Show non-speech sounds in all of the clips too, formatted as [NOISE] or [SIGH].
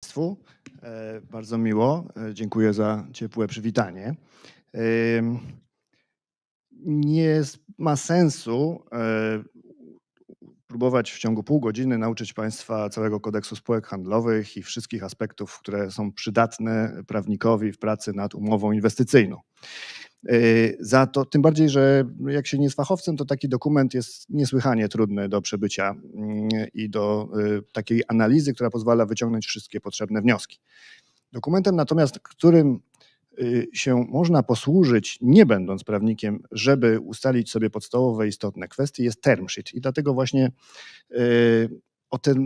Państwu. E, bardzo miło. E, dziękuję za ciepłe przywitanie. Nie ma sensu e, próbować w ciągu pół godziny nauczyć Państwa całego kodeksu spółek handlowych i wszystkich aspektów, które są przydatne prawnikowi w pracy nad umową inwestycyjną. Y, za to, tym bardziej, że jak się nie jest fachowcem, to taki dokument jest niesłychanie trudny do przebycia mm, i do y, takiej analizy, która pozwala wyciągnąć wszystkie potrzebne wnioski. Dokumentem natomiast, którym y, się można posłużyć, nie będąc prawnikiem, żeby ustalić sobie podstawowe istotne kwestie, jest term sheet. I dlatego właśnie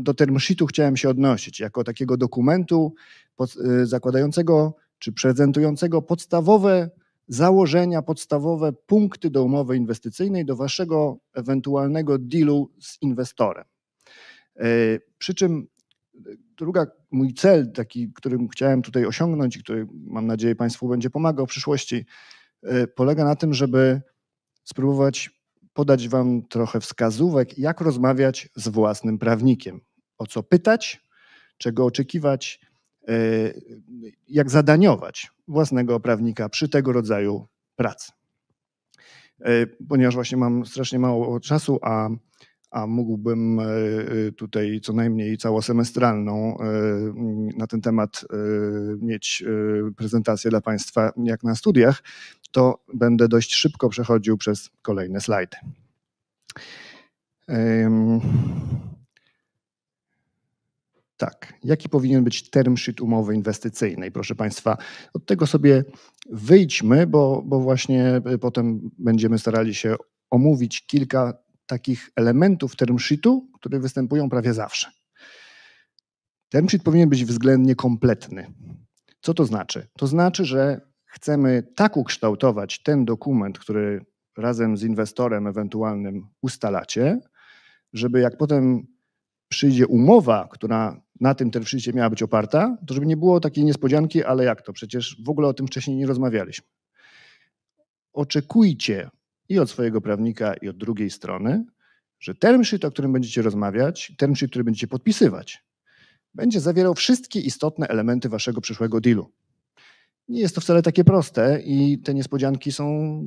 do term sheetu chciałem się odnosić, jako takiego dokumentu zakładającego czy prezentującego podstawowe założenia, podstawowe punkty do umowy inwestycyjnej, do waszego ewentualnego dealu z inwestorem. E, przy czym e, druga, mój cel, taki, którym chciałem tutaj osiągnąć i który mam nadzieję Państwu będzie pomagał w przyszłości, e, polega na tym, żeby spróbować podać Wam trochę wskazówek, jak rozmawiać z własnym prawnikiem, o co pytać, czego oczekiwać, jak zadaniować własnego prawnika przy tego rodzaju pracy. E, ponieważ właśnie mam strasznie mało czasu, a, a mógłbym e, e, tutaj co najmniej całosemestralną na ten temat mieć prezentację dla Państwa jak na studiach, to będę dość szybko przechodził przez kolejne slajdy. Tak. Jaki powinien być term sheet umowy inwestycyjnej? Proszę Państwa, od tego sobie wyjdźmy, bo, bo właśnie e, potem będziemy starali się omówić kilka takich elementów term sheetu, które występują prawie zawsze. Term sheet powinien być względnie kompletny. Co to znaczy? To znaczy, że chcemy tak ukształtować ten dokument, który razem z inwestorem ewentualnym ustalacie, żeby jak potem przyjdzie umowa, która na tym ten przyjście miała być oparta, to żeby nie było takiej niespodzianki, ale jak to? Przecież w ogóle o tym wcześniej nie rozmawialiśmy. Oczekujcie i od swojego prawnika, i od drugiej strony, że term sheet, o którym będziecie rozmawiać, term sheet, który będziecie podpisywać, będzie zawierał wszystkie istotne elementy waszego przyszłego dealu. Nie jest to wcale takie proste i te niespodzianki są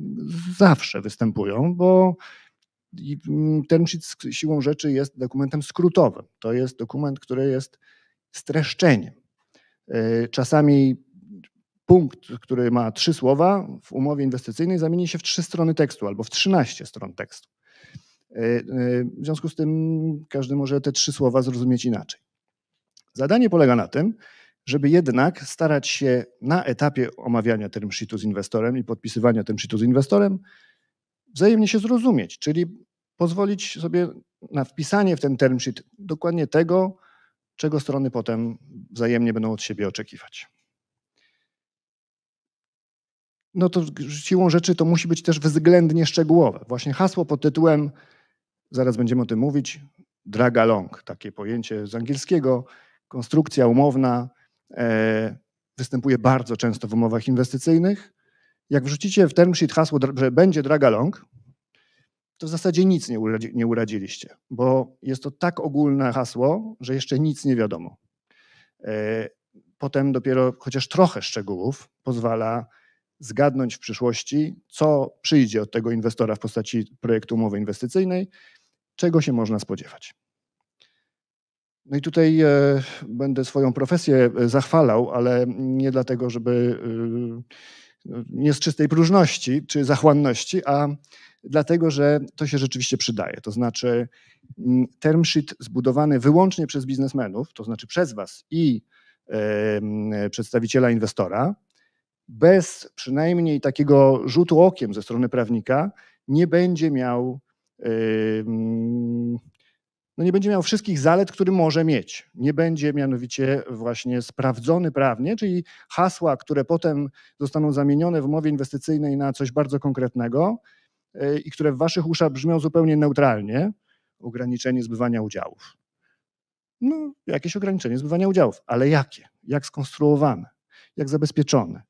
zawsze występują, bo i mm, term sheet siłą rzeczy jest dokumentem skrótowym. To jest dokument, który jest streszczeniem. E, czasami punkt, który ma trzy słowa w umowie inwestycyjnej zamieni się w trzy strony tekstu albo w 13 stron tekstu. E, e, w związku z tym każdy może te trzy słowa zrozumieć inaczej. Zadanie polega na tym, żeby jednak starać się na etapie omawiania term sheetu z inwestorem i podpisywania term sheetu z inwestorem wzajemnie się zrozumieć, czyli pozwolić sobie na wpisanie w ten term sheet dokładnie tego, czego strony potem wzajemnie będą od siebie oczekiwać. No to siłą rzeczy to musi być też względnie szczegółowe. Właśnie hasło pod tytułem, zaraz będziemy o tym mówić, drag along, takie pojęcie z angielskiego, konstrukcja umowna, e, występuje bardzo często w umowach inwestycyjnych jak wrzucicie w term sheet hasło, że będzie dragalong, to w zasadzie nic nie, uradzi, nie uradziliście, bo jest to tak ogólne hasło, że jeszcze nic nie wiadomo. E, potem dopiero chociaż trochę szczegółów pozwala zgadnąć w przyszłości, co przyjdzie od tego inwestora w postaci projektu umowy inwestycyjnej, czego się można spodziewać. No i tutaj e, będę swoją profesję e, zachwalał, ale nie dlatego, żeby no, nie z czystej próżności czy zachłanności, a dlatego, że to się rzeczywiście przydaje. To znaczy mm, term sheet zbudowany wyłącznie przez biznesmenów, to znaczy przez was i przedstawiciela inwestora, bez przynajmniej takiego rzutu okiem ze strony prawnika nie będzie miał no nie będzie miał wszystkich zalet, który może mieć. Nie będzie mianowicie właśnie sprawdzony prawnie, czyli hasła, które potem zostaną zamienione w umowie inwestycyjnej na coś bardzo konkretnego e, i które w waszych uszach brzmią zupełnie neutralnie, ograniczenie zbywania udziałów. No, jakieś ograniczenie zbywania udziałów, ale jakie? Jak skonstruowane? Jak zabezpieczone?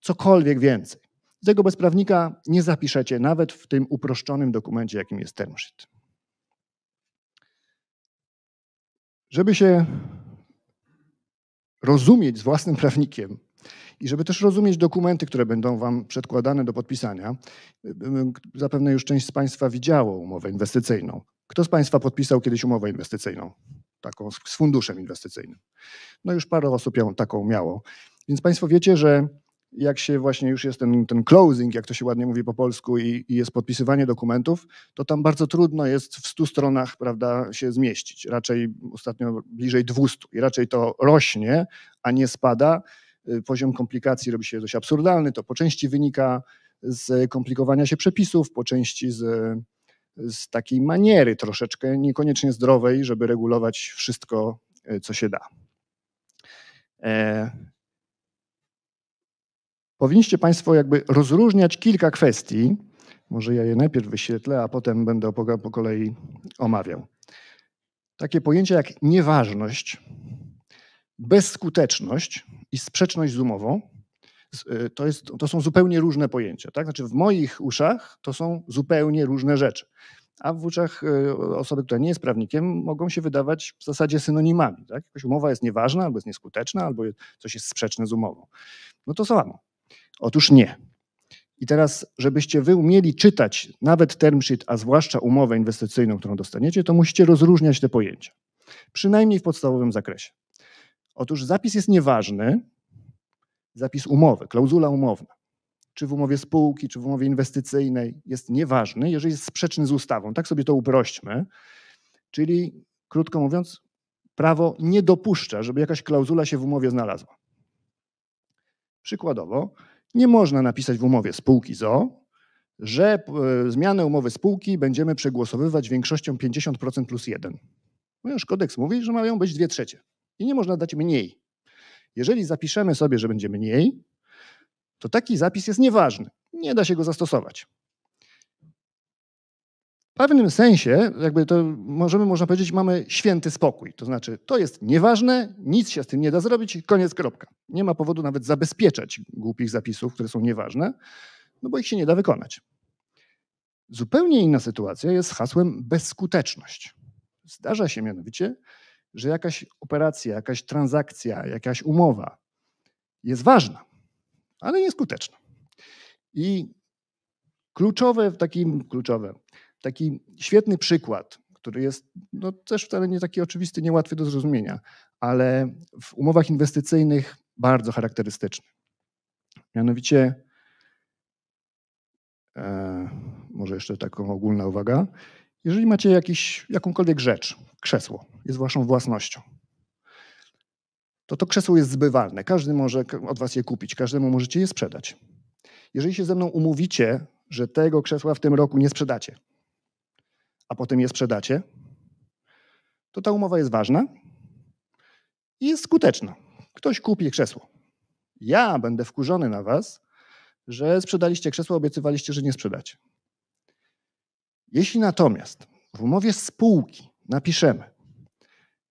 Cokolwiek więcej. Tego bezprawnika nie zapiszecie nawet w tym uproszczonym dokumencie, jakim jest term sheet. żeby się rozumieć z własnym prawnikiem i żeby też rozumieć dokumenty, które będą Wam przedkładane do podpisania, y, y, y, zapewne już część z Państwa widziało umowę inwestycyjną. Kto z Państwa podpisał kiedyś umowę inwestycyjną? Taką z funduszem inwestycyjnym. No już parę osób ją taką miało. Więc Państwo wiecie, że jak się właśnie już jest ten, ten closing, jak to się ładnie mówi po polsku, i, i jest podpisywanie dokumentów, to tam bardzo trudno jest w 100 stronach prawda, się zmieścić. Raczej ostatnio bliżej 200 i raczej to rośnie, a nie spada. Y, poziom komplikacji robi się dość absurdalny. To po części wynika z komplikowania się przepisów, po części z, z takiej maniery troszeczkę niekoniecznie zdrowej, żeby regulować wszystko, y, co się da. E, powinniście Państwo jakby rozróżniać kilka kwestii. Może ja je najpierw wyświetlę, a potem będę po, po kolei omawiał. Takie pojęcia jak nieważność, bezskuteczność i sprzeczność z umową y, to, jest, to są zupełnie różne pojęcia. Tak? Znaczy w moich uszach to są zupełnie różne rzeczy. A w uszach y, osoby, która nie jest prawnikiem, mogą się wydawać w zasadzie synonimami. Tak? Jakoś umowa jest nieważna, albo jest nieskuteczna, albo coś jest sprzeczne z umową. No to samo. Otóż nie. I teraz, żebyście wy umieli czytać nawet term sheet, a zwłaszcza umowę inwestycyjną, którą dostaniecie, to musicie rozróżniać te pojęcia. Przynajmniej w podstawowym zakresie. Otóż zapis jest nieważny, zapis umowy, klauzula umowna, czy w umowie spółki, czy w umowie inwestycyjnej, jest nieważny, jeżeli jest sprzeczny z ustawą. Tak sobie to uprośćmy. Czyli, krótko mówiąc, prawo nie dopuszcza, żeby jakaś klauzula się w umowie znalazła. Przykładowo, nie można napisać w umowie spółki ZO, że e, zmianę umowy spółki będziemy przegłosowywać większością 50% plus 1. Ponieważ no kodeks mówi, że mają być dwie trzecie i nie można dać mniej. Jeżeli zapiszemy sobie, że będzie mniej, to taki zapis jest nieważny. Nie da się go zastosować pewnym sensie, jakby to możemy, można powiedzieć, mamy święty spokój. To znaczy, to jest nieważne, nic się z tym nie da zrobić, koniec, kropka. Nie ma powodu nawet zabezpieczać głupich zapisów, które są nieważne, no bo ich się nie da wykonać. Zupełnie inna sytuacja jest z hasłem bezskuteczność. Zdarza się mianowicie, że jakaś operacja, jakaś transakcja, jakaś umowa jest ważna, ale nieskuteczna. I kluczowe w takim, kluczowe, Taki świetny przykład, który jest no, też wcale nie taki oczywisty, niełatwy do zrozumienia, ale w umowach inwestycyjnych bardzo charakterystyczny. Mianowicie, e, może jeszcze taką ogólna uwaga, jeżeli macie jakiś, jakąkolwiek rzecz, krzesło jest waszą własnością, to to krzesło jest zbywalne. Każdy może od was je kupić, każdemu możecie je sprzedać. Jeżeli się ze mną umówicie, że tego krzesła w tym roku nie sprzedacie, a potem je sprzedacie, to ta umowa jest ważna i jest skuteczna. Ktoś kupi krzesło. Ja będę wkurzony na was, że sprzedaliście krzesło, obiecywaliście, że nie sprzedacie. Jeśli natomiast w umowie spółki napiszemy,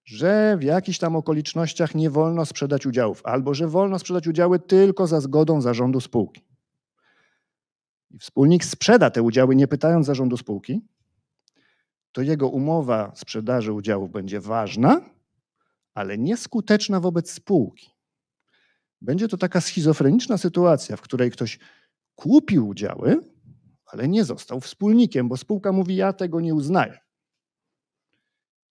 że w jakichś tam okolicznościach nie wolno sprzedać udziałów, albo że wolno sprzedać udziały tylko za zgodą zarządu spółki. I wspólnik sprzeda te udziały, nie pytając zarządu spółki, to jego umowa sprzedaży udziałów będzie ważna, ale nieskuteczna wobec spółki. Będzie to taka schizofreniczna sytuacja, w której ktoś kupił udziały, ale nie został wspólnikiem, bo spółka mówi: Ja tego nie uznaję.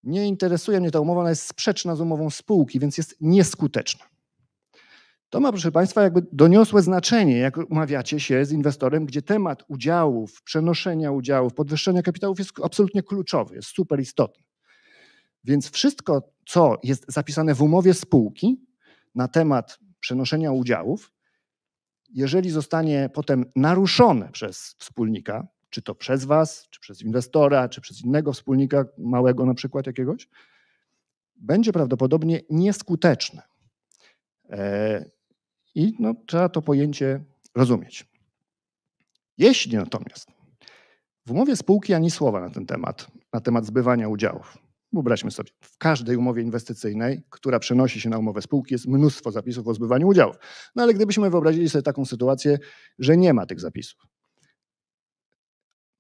Nie interesuje mnie ta umowa, ona jest sprzeczna z umową spółki, więc jest nieskuteczna. To ma, proszę Państwa, jakby doniosłe znaczenie, jak umawiacie się z inwestorem, gdzie temat udziałów, przenoszenia udziałów, podwyższenia kapitałów jest absolutnie kluczowy, jest super istotny. Więc wszystko, co jest zapisane w umowie spółki na temat przenoszenia udziałów, jeżeli zostanie potem naruszone przez wspólnika, czy to przez Was, czy przez inwestora, czy przez innego wspólnika, małego na przykład jakiegoś, będzie prawdopodobnie nieskuteczne. E, i no, trzeba to pojęcie rozumieć. Jeśli natomiast w umowie spółki ani słowa na ten temat, na temat zbywania udziałów, wyobraźmy sobie, w każdej umowie inwestycyjnej, która przenosi się na umowę spółki, jest mnóstwo zapisów o zbywaniu udziałów. No ale gdybyśmy wyobrazili sobie taką sytuację, że nie ma tych zapisów.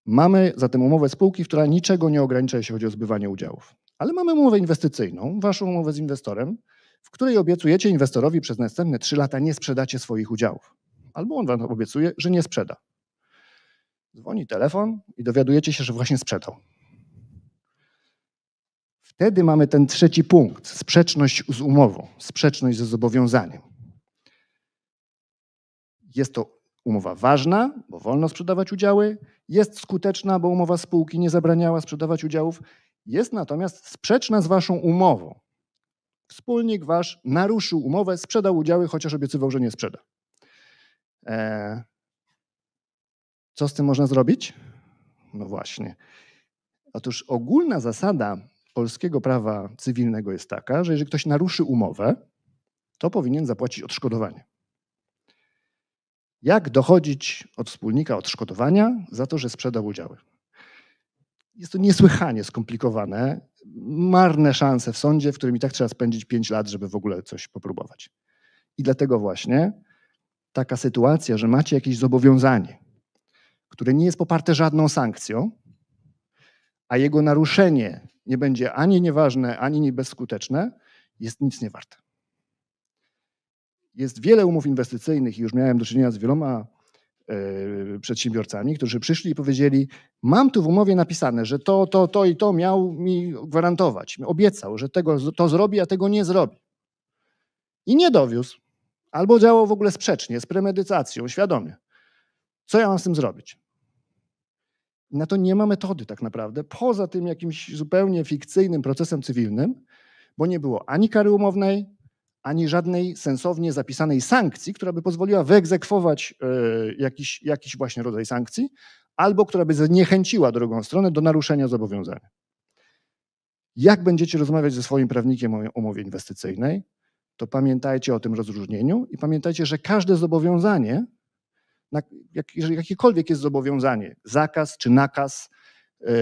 Mamy zatem umowę spółki, która niczego nie ogranicza, jeśli chodzi o zbywanie udziałów. Ale mamy umowę inwestycyjną, waszą umowę z inwestorem, w której obiecujecie inwestorowi przez następne 3 lata nie sprzedacie swoich udziałów. Albo on wam obiecuje, że nie sprzeda. Dzwoni telefon i dowiadujecie się, że właśnie sprzedał. Wtedy mamy ten trzeci punkt sprzeczność z umową, sprzeczność ze zobowiązaniem. Jest to umowa ważna, bo wolno sprzedawać udziały, jest skuteczna, bo umowa spółki nie zabraniała sprzedawać udziałów, jest natomiast sprzeczna z waszą umową, wspólnik wasz naruszył umowę, sprzedał udziały, chociaż obiecywał, że nie sprzeda. E, co z tym można zrobić? No właśnie. Otóż ogólna zasada polskiego prawa cywilnego jest taka, że jeżeli ktoś naruszy umowę, to powinien zapłacić odszkodowanie. Jak dochodzić od wspólnika odszkodowania za to, że sprzedał udziały? Jest to niesłychanie skomplikowane marne szanse w sądzie, w którym i tak trzeba spędzić 5 lat, żeby w ogóle coś popróbować. I dlatego właśnie taka sytuacja, że macie jakieś zobowiązanie, które nie jest poparte żadną sankcją, a jego naruszenie nie będzie ani nieważne, ani nie bezskuteczne, jest nic nie warte. Jest wiele umów inwestycyjnych i już miałem do czynienia z wieloma E, przedsiębiorcami, którzy przyszli i powiedzieli: Mam tu w umowie napisane, że to, to, to i to miał mi gwarantować. Obiecał, że tego, to zrobi, a tego nie zrobi. I nie dowiózł. Albo działał w ogóle sprzecznie, z premedytacją, świadomie. Co ja mam z tym zrobić? Na to nie ma metody tak naprawdę, poza tym jakimś zupełnie fikcyjnym procesem cywilnym, bo nie było ani kary umownej, ani żadnej sensownie zapisanej sankcji, która by pozwoliła wyegzekwować e, jakiś, jakiś właśnie rodzaj sankcji, albo która by zniechęciła drugą stronę do naruszenia zobowiązania. Jak będziecie rozmawiać ze swoim prawnikiem o umowie inwestycyjnej, to pamiętajcie o tym rozróżnieniu i pamiętajcie, że każde zobowiązanie, jeżeli jakiekolwiek jest zobowiązanie, zakaz czy nakaz, e,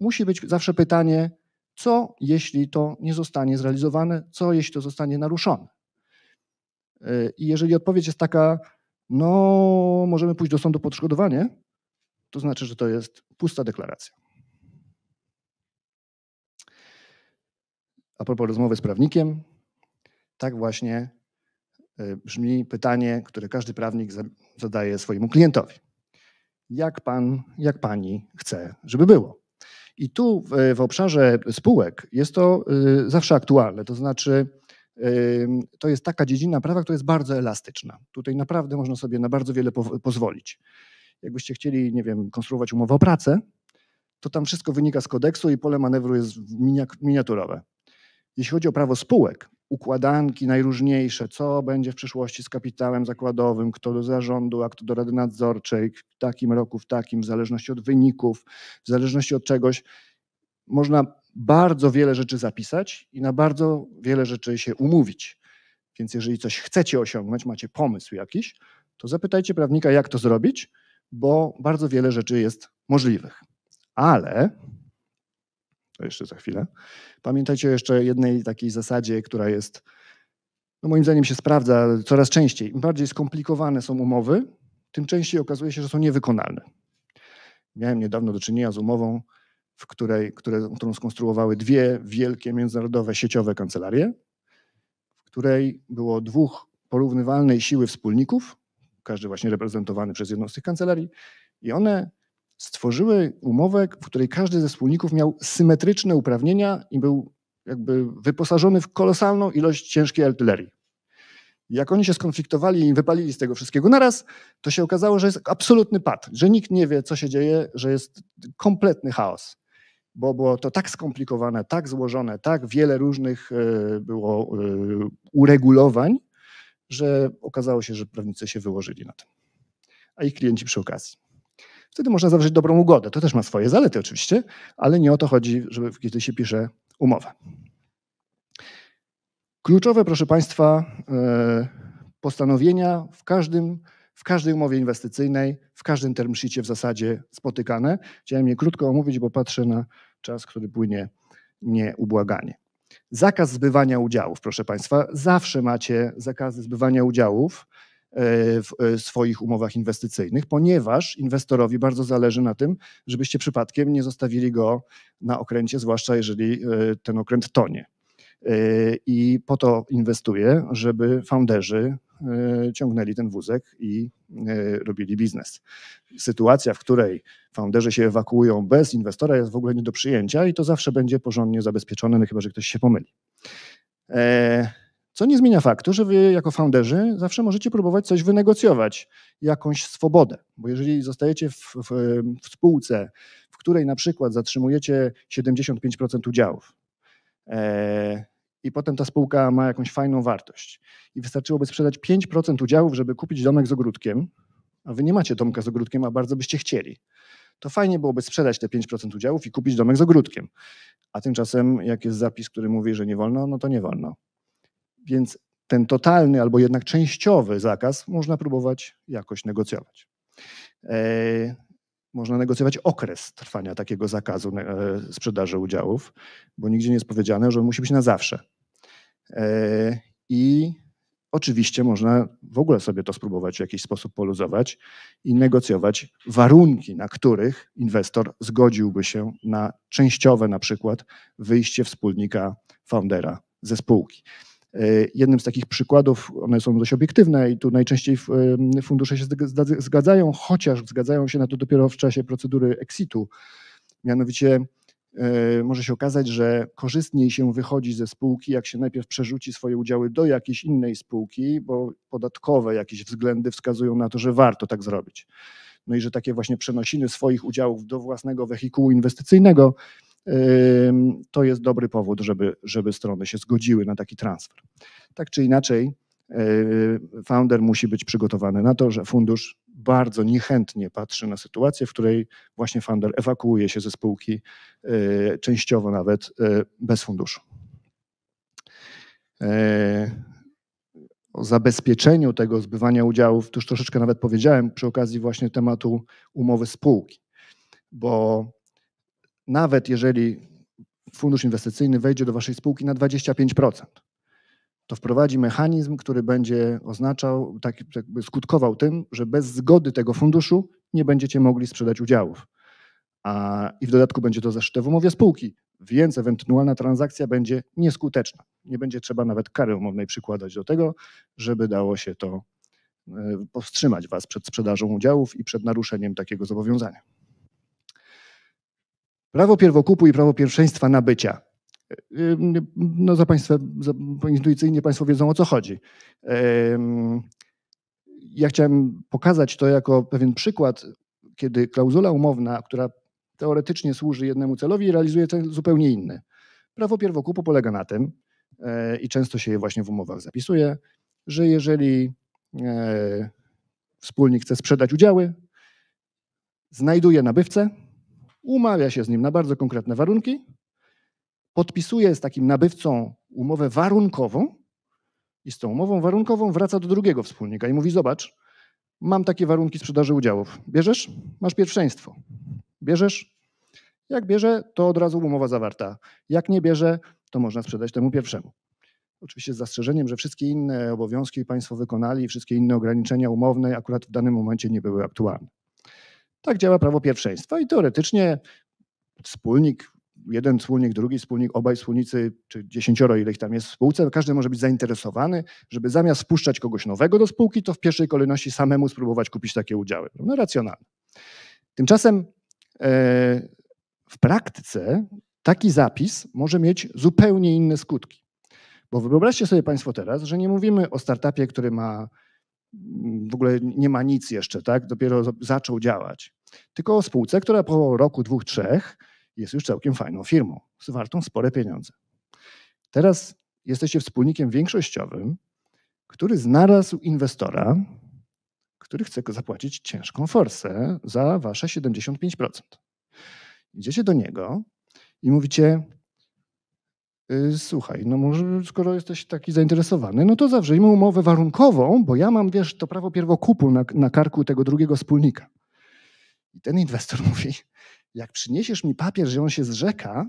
musi być zawsze pytanie, co jeśli to nie zostanie zrealizowane, co jeśli to zostanie naruszone. E, I jeżeli odpowiedź jest taka, no możemy pójść do sądu po odszkodowanie, to znaczy, że to jest pusta deklaracja. A propos rozmowy z prawnikiem, tak właśnie e, brzmi pytanie, które każdy prawnik zadaje swojemu klientowi. Jak pan, jak pani chce, żeby było? I tu w, w obszarze spółek jest to y, zawsze aktualne, to znaczy to jest taka dziedzina prawa, która jest bardzo elastyczna. Tutaj naprawdę można sobie na bardzo wiele pozwolić. Jakbyście chcieli, nie wiem, konstruować umowę o pracę, to tam wszystko wynika z kodeksu i pole manewru jest miniaturowe. Jeśli chodzi o prawo spółek, układanki najróżniejsze, co będzie w przyszłości z kapitałem zakładowym, kto do zarządu, a kto do rady nadzorczej, w takim roku, w takim, w zależności od wyników, w zależności od czegoś. Można bardzo wiele rzeczy zapisać i na bardzo wiele rzeczy się umówić. Więc jeżeli coś chcecie osiągnąć, macie pomysł jakiś, to zapytajcie prawnika, jak to zrobić, bo bardzo wiele rzeczy jest możliwych. Ale to jeszcze za chwilę. Pamiętajcie o jeszcze jednej takiej zasadzie, która jest, no moim zdaniem się sprawdza coraz częściej. Im bardziej skomplikowane są umowy, tym częściej okazuje się, że są niewykonalne. Miałem niedawno do czynienia z umową, w której, które, którą skonstruowały dwie wielkie międzynarodowe sieciowe kancelarie, w której było dwóch porównywalnej siły wspólników, każdy właśnie reprezentowany przez jedną z tych kancelarii, i one stworzyły umowę, w której każdy ze wspólników miał symetryczne uprawnienia i był jakby wyposażony w kolosalną ilość ciężkiej artylerii. Jak oni się skonfliktowali i wypalili z tego wszystkiego naraz, to się okazało, że jest absolutny pad, że nikt nie wie, co się dzieje, że jest kompletny chaos bo było to tak skomplikowane, tak złożone, tak wiele różnych e, było e, uregulowań, że okazało się, że prawnicy się wyłożyli na tym, a ich klienci przy okazji. Wtedy można zawrzeć dobrą ugodę. To też ma swoje zalety oczywiście, ale nie o to chodzi, żeby kiedy się pisze umowę. Kluczowe, proszę Państwa, e, postanowienia w każdym w każdej umowie inwestycyjnej, w każdym term w zasadzie spotykane. Chciałem je krótko omówić, bo patrzę na czas, który płynie nieubłaganie. Zakaz zbywania udziałów, proszę Państwa. Zawsze macie zakazy zbywania udziałów. E, w e, swoich umowach inwestycyjnych, ponieważ inwestorowi bardzo zależy na tym, żebyście przypadkiem nie zostawili go na okręcie, zwłaszcza jeżeli e, ten okręt tonie. I po to inwestuje, żeby founderzy ciągnęli ten wózek i robili biznes. Sytuacja, w której founderzy się ewakuują bez inwestora, jest w ogóle nie do przyjęcia i to zawsze będzie porządnie zabezpieczone, no chyba że ktoś się pomyli. Co nie zmienia faktu, że wy jako founderzy zawsze możecie próbować coś wynegocjować, jakąś swobodę, bo jeżeli zostajecie w, w, w spółce, w której na przykład zatrzymujecie 75% udziałów, e, i potem ta spółka ma jakąś fajną wartość. I wystarczyłoby sprzedać 5% udziałów, żeby kupić domek z ogródkiem, a wy nie macie domka z ogródkiem, a bardzo byście chcieli. To fajnie byłoby sprzedać te 5% udziałów i kupić domek z ogródkiem. A tymczasem, jak jest zapis, który mówi, że nie wolno, no to nie wolno. Więc ten totalny albo jednak częściowy zakaz można próbować jakoś negocjować. E, można negocjować okres trwania takiego zakazu e, sprzedaży udziałów, bo nigdzie nie jest powiedziane, że on musi być na zawsze. E, I oczywiście można w ogóle sobie to spróbować w jakiś sposób poluzować i negocjować warunki, na których inwestor zgodziłby się na częściowe na przykład wyjście wspólnika foundera ze spółki. E, jednym z takich przykładów, one są dość obiektywne i tu najczęściej fundusze się zgadzają, chociaż zgadzają się na to dopiero w czasie procedury exitu. Mianowicie e, może się okazać, że korzystniej się wychodzi ze spółki, jak się najpierw przerzuci swoje udziały do jakiejś innej spółki, bo podatkowe jakieś względy wskazują na to, że warto tak zrobić. No i że takie właśnie przenosiny swoich udziałów do własnego wehikułu inwestycyjnego to jest dobry powód, żeby, żeby strony się zgodziły na taki transfer. Tak czy inaczej, yy, founder musi być przygotowany na to, że fundusz bardzo niechętnie patrzy na sytuację, w której właśnie founder ewakuuje się ze spółki, yy, częściowo nawet yy, bez funduszu. O zabezpieczeniu tego zbywania udziałów, to już troszeczkę nawet powiedziałem przy okazji właśnie tematu umowy spółki, bo nawet jeżeli fundusz inwestycyjny wejdzie do waszej spółki na 25%, to wprowadzi mechanizm, który będzie oznaczał, tak jakby skutkował tym, że bez zgody tego funduszu nie będziecie mogli sprzedać udziałów. A, I w dodatku będzie to zaszyte w umowie spółki, więc ewentualna transakcja będzie nieskuteczna. Nie będzie trzeba nawet kary umownej przykładać do tego, żeby dało się to e, powstrzymać Was przed sprzedażą udziałów i przed naruszeniem takiego zobowiązania. Prawo pierwokupu i prawo pierwszeństwa nabycia. No za państwa, za, intuicyjnie Państwo wiedzą o co chodzi. Ja chciałem pokazać to jako pewien przykład, kiedy klauzula umowna, która teoretycznie służy jednemu celowi, realizuje cel zupełnie inny. Prawo pierwokupu polega na tym, e, i często się je właśnie w umowach zapisuje, że jeżeli e, wspólnik chce sprzedać udziały, znajduje nabywcę, umawia się z nim na bardzo konkretne warunki, podpisuje z takim nabywcą umowę warunkową i z tą umową warunkową wraca do drugiego wspólnika i mówi: Zobacz, mam takie warunki sprzedaży udziałów. Bierzesz? Masz pierwszeństwo. Bierzesz? Jak bierze, to od razu umowa zawarta. Jak nie bierze, to można sprzedać temu pierwszemu. Oczywiście z zastrzeżeniem, że wszystkie inne obowiązki Państwo wykonali, wszystkie inne ograniczenia umowne akurat w danym momencie nie były aktualne. Tak działa prawo pierwszeństwa i teoretycznie wspólnik, jeden wspólnik, drugi wspólnik, obaj wspólnicy, czy dziesięcioro, ile ich tam jest w spółce, każdy może być zainteresowany, żeby zamiast wpuszczać kogoś nowego do spółki, to w pierwszej kolejności samemu spróbować kupić takie udziały. No racjonalne. Tymczasem e, w praktyce taki zapis może mieć zupełnie inne skutki. Bo wyobraźcie sobie Państwo teraz, że nie mówimy o startupie, który ma w ogóle nie ma nic jeszcze, tak? Dopiero zaczął działać. Tylko o spółce, która po roku, dwóch, trzech jest już całkiem fajną firmą, wartą spore pieniądze. Teraz jesteście wspólnikiem większościowym, który znalazł inwestora, który chce zapłacić ciężką forsę za wasze 75%. Idziecie do niego i mówicie, Y, słuchaj, no może skoro jesteś taki zainteresowany, no to zawrzyjmy umowę warunkową, bo ja mam, wiesz, to prawo pierwokupu na, na karku tego drugiego wspólnika. I ten inwestor [LAUGHS] mówi, jak przyniesiesz mi papier, że on się zrzeka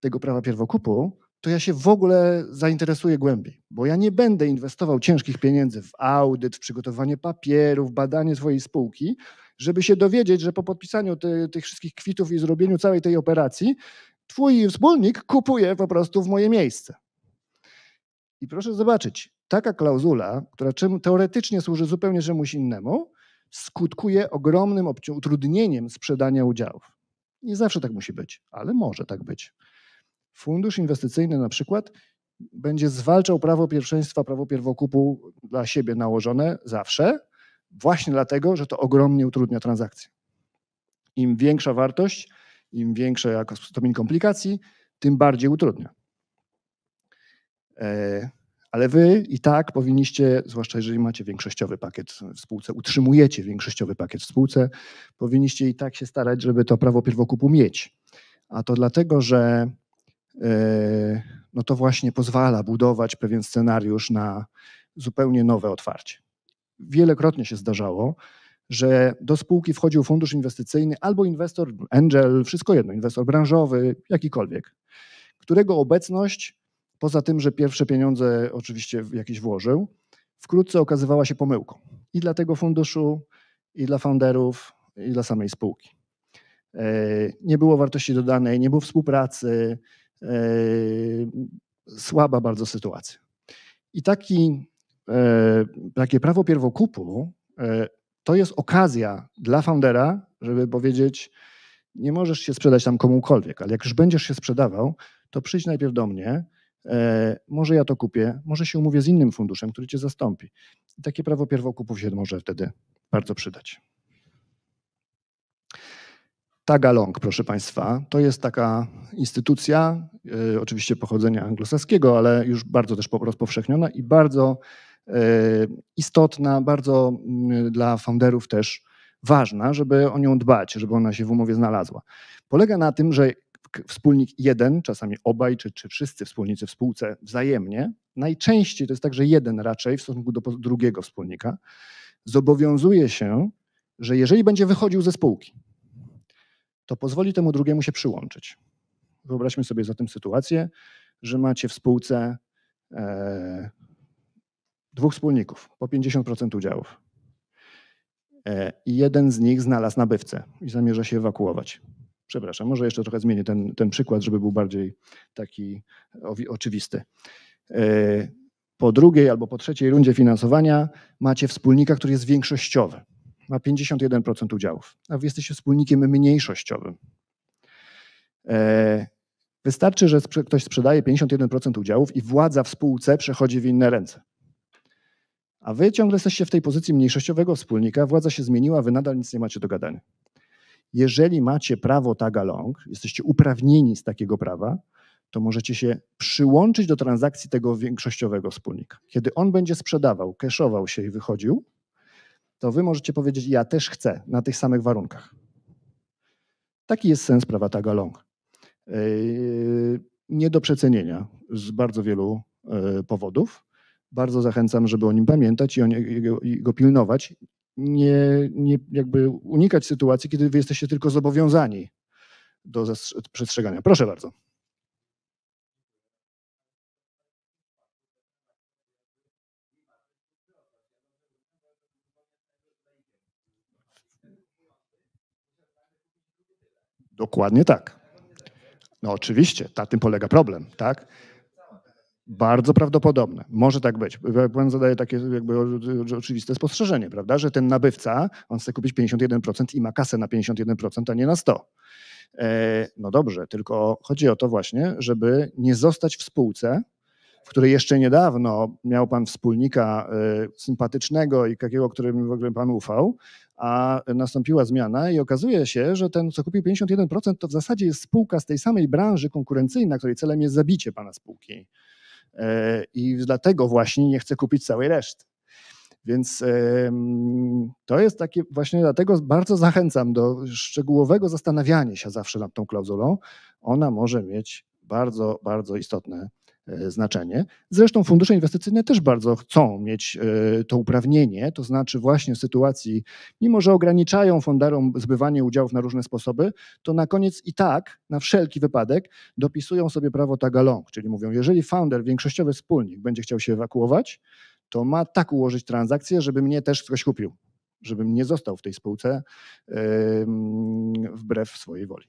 tego prawa pierwokupu, to ja się w ogóle zainteresuję głębiej, bo ja nie będę inwestował ciężkich pieniędzy w audyt, w przygotowanie papierów, badanie swojej spółki, żeby się dowiedzieć, że po podpisaniu ty, tych wszystkich kwitów i zrobieniu całej tej operacji twój wspólnik kupuje po prostu w moje miejsce. I proszę zobaczyć, taka klauzula, która czym teoretycznie służy zupełnie czemuś innemu, skutkuje ogromnym utrudnieniem sprzedania udziałów. Nie zawsze tak musi być, ale może tak być. Fundusz inwestycyjny na przykład będzie zwalczał prawo pierwszeństwa, prawo pierwokupu dla siebie nałożone zawsze, właśnie dlatego, że to ogromnie utrudnia transakcję. Im większa wartość, im większy stopień komplikacji, tym bardziej utrudnia. E, ale wy i tak powinniście, zwłaszcza jeżeli macie większościowy pakiet w spółce, utrzymujecie większościowy pakiet w spółce, powinniście i tak się starać, żeby to prawo pierwokupu mieć. A to dlatego, że e, no to właśnie pozwala budować pewien scenariusz na zupełnie nowe otwarcie. Wielokrotnie się zdarzało, że do spółki wchodził fundusz inwestycyjny albo inwestor angel, wszystko jedno, inwestor branżowy, jakikolwiek, którego obecność, poza tym, że pierwsze pieniądze oczywiście jakieś włożył, wkrótce okazywała się pomyłką i dla tego funduszu, i dla founderów, i dla samej spółki. E, nie było wartości dodanej, nie było współpracy, e, słaba bardzo sytuacja. I taki, e, takie prawo pierwokupu to jest okazja dla foundera, żeby powiedzieć, nie możesz się sprzedać tam komukolwiek, ale jak już będziesz się sprzedawał, to przyjdź najpierw do mnie, e, może ja to kupię, może się umówię z innym funduszem, który cię zastąpi. I takie prawo pierwokupów się może wtedy bardzo przydać. Tagalong, proszę Państwa, to jest taka instytucja, e, oczywiście pochodzenia anglosaskiego, ale już bardzo też rozpowszechniona i bardzo E, istotna, bardzo mm, dla founderów też ważna, żeby o nią dbać, żeby ona się w umowie znalazła. Polega na tym, że wspólnik jeden, czasami obaj, czy, czy wszyscy wspólnicy w spółce wzajemnie, najczęściej to jest także jeden raczej w stosunku do drugiego wspólnika, zobowiązuje się, że jeżeli będzie wychodził ze spółki, to pozwoli temu drugiemu się przyłączyć. Wyobraźmy sobie zatem sytuację, że macie w spółce e, dwóch wspólników po 50% udziałów. E, I jeden z nich znalazł nabywcę i zamierza się ewakuować. Przepraszam, może jeszcze trochę zmienię ten, ten przykład, żeby był bardziej taki oczywisty. E, po drugiej albo po trzeciej rundzie finansowania macie wspólnika, który jest większościowy. Ma 51% udziałów, a wy jesteście wspólnikiem mniejszościowym. E, wystarczy, że ktoś sprzedaje 51% udziałów i władza w spółce przechodzi w inne ręce a wy ciągle jesteście w tej pozycji mniejszościowego wspólnika, władza się zmieniła, wy nadal nic nie macie do gadania. Jeżeli macie prawo tagalong, jesteście uprawnieni z takiego prawa, to możecie się przyłączyć do transakcji tego większościowego wspólnika. Kiedy on będzie sprzedawał, cashował się i wychodził, to wy możecie powiedzieć, ja też chcę na tych samych warunkach. Taki jest sens prawa tagalong. Yy, nie do przecenienia z bardzo wielu yy, powodów bardzo zachęcam, żeby o nim pamiętać i, o nie, go, go pilnować. Nie, nie jakby unikać sytuacji, kiedy wy jesteście tylko zobowiązani do przestrzegania. Proszę bardzo. Dokładnie tak. No oczywiście, na tym polega problem, tak? Bardzo prawdopodobne. Może tak być. Pan zadaje takie jakby oczywiste spostrzeżenie, prawda, że ten nabywca, on chce kupić 51% i ma kasę na 51%, a nie na 100%. E, no dobrze, tylko chodzi o to właśnie, żeby nie zostać w spółce, w której jeszcze niedawno miał pan wspólnika e, sympatycznego i takiego, którym w ogóle pan ufał, a nastąpiła zmiana i okazuje się, że ten, co kupił 51%, to w zasadzie jest spółka z tej samej branży konkurencyjnej, której celem jest zabicie pana spółki. E, i dlatego właśnie nie chcę kupić całej reszty. Więc to jest takie, właśnie dlatego bardzo zachęcam do szczegółowego zastanawiania się zawsze nad tą klauzulą. Ona może mieć bardzo, bardzo istotne E, znaczenie. Zresztą fundusze inwestycyjne też bardzo chcą mieć e, to uprawnienie, to znaczy właśnie w sytuacji, mimo że ograniczają fundarom zbywanie udziałów na różne sposoby, to na koniec i tak, na wszelki wypadek, dopisują sobie prawo tagalong, czyli mówią, jeżeli founder, większościowy wspólnik będzie chciał się ewakuować, to ma tak ułożyć transakcję, żeby mnie też ktoś kupił, żebym nie został w tej spółce yy, wbrew swojej woli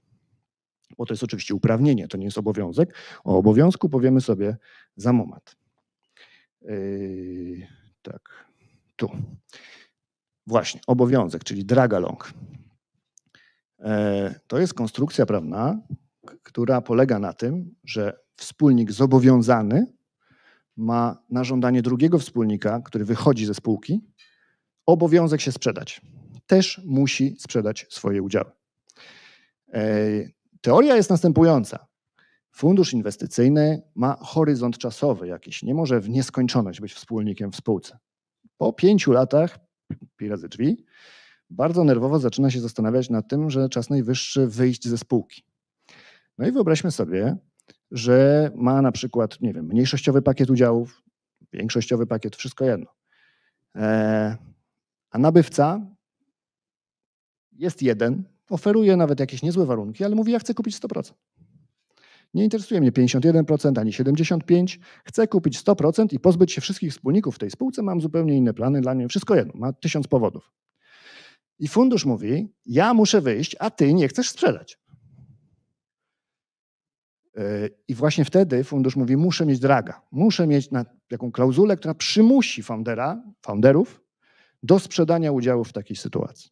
bo to jest oczywiście uprawnienie, to nie jest obowiązek. O obowiązku powiemy sobie za moment. Yy, tak, tu. Właśnie, obowiązek, czyli dragalong. Yy, to jest konstrukcja prawna, która polega na tym, że wspólnik zobowiązany ma na żądanie drugiego wspólnika, który wychodzi ze spółki, obowiązek się sprzedać. Też musi sprzedać swoje udziały. Yy, Teoria jest następująca. Fundusz inwestycyjny ma horyzont czasowy jakiś, nie może w nieskończoność być wspólnikiem w spółce. Po pięciu latach, pi razy drzwi, bardzo nerwowo zaczyna się zastanawiać nad tym, że czas najwyższy wyjść ze spółki. No i wyobraźmy sobie, że ma na przykład, nie wiem, mniejszościowy pakiet udziałów, większościowy pakiet, wszystko jedno. Eee, a nabywca jest jeden, oferuje nawet jakieś niezłe warunki, ale mówi, ja chcę kupić 100%. Nie interesuje mnie 51% ani 75%. Chcę kupić 100% i pozbyć się wszystkich wspólników w tej spółce. Mam zupełnie inne plany, dla mnie wszystko jedno, ma tysiąc powodów. I fundusz mówi: Ja muszę wyjść, a ty nie chcesz sprzedać. E, I właśnie wtedy fundusz mówi: Muszę mieć draga, muszę mieć taką klauzulę, która przymusi foundera, founderów do sprzedania udziału w takiej sytuacji.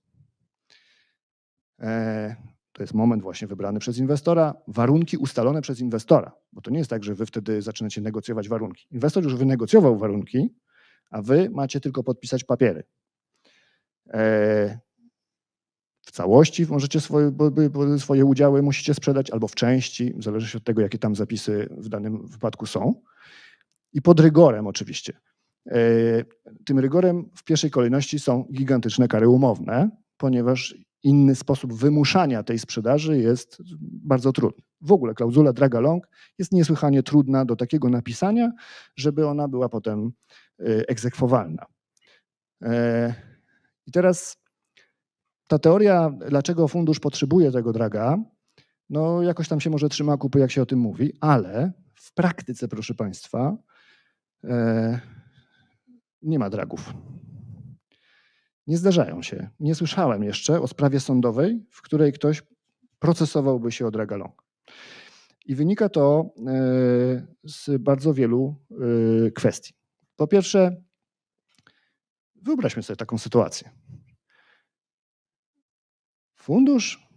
E, to jest moment właśnie wybrany przez inwestora, warunki ustalone przez inwestora, bo to nie jest tak, że wy wtedy zaczynacie negocjować warunki. Inwestor już wynegocjował warunki, a wy macie tylko podpisać papiery. E, w całości możecie swoje, swoje udziały musicie sprzedać albo w części, w zależności od tego, jakie tam zapisy w danym wypadku są. I pod rygorem oczywiście. E, tym rygorem w pierwszej kolejności są gigantyczne kary umowne, ponieważ inny sposób wymuszania tej sprzedaży jest bardzo trudny. W ogóle klauzula draga long jest niesłychanie trudna do takiego napisania, żeby ona była potem y, egzekwowalna. E, I teraz ta teoria, dlaczego fundusz potrzebuje tego draga, no jakoś tam się może trzyma kupy, jak się o tym mówi, ale w praktyce, proszę Państwa, e, nie ma dragów nie zdarzają się. Nie słyszałem jeszcze o sprawie sądowej, w której ktoś procesowałby się od regalonga. I wynika to e, z bardzo wielu e, kwestii. Po pierwsze, wyobraźmy sobie taką sytuację. Fundusz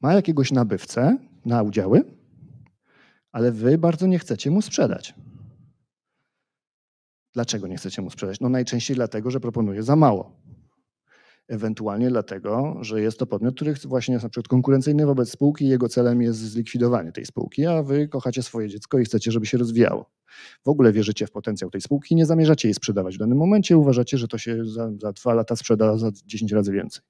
ma jakiegoś nabywcę na udziały, ale wy bardzo nie chcecie mu sprzedać. Dlaczego nie chcecie mu sprzedać? No najczęściej dlatego, że proponuje za mało ewentualnie dlatego, że jest to podmiot, który właśnie jest na przykład konkurencyjny wobec spółki i jego celem jest zlikwidowanie tej spółki, a wy kochacie swoje dziecko i chcecie, żeby się rozwijało. W ogóle wierzycie w potencjał tej spółki, nie zamierzacie jej sprzedawać w danym momencie, uważacie, że to się za, za dwa lata sprzeda za 10 razy więcej.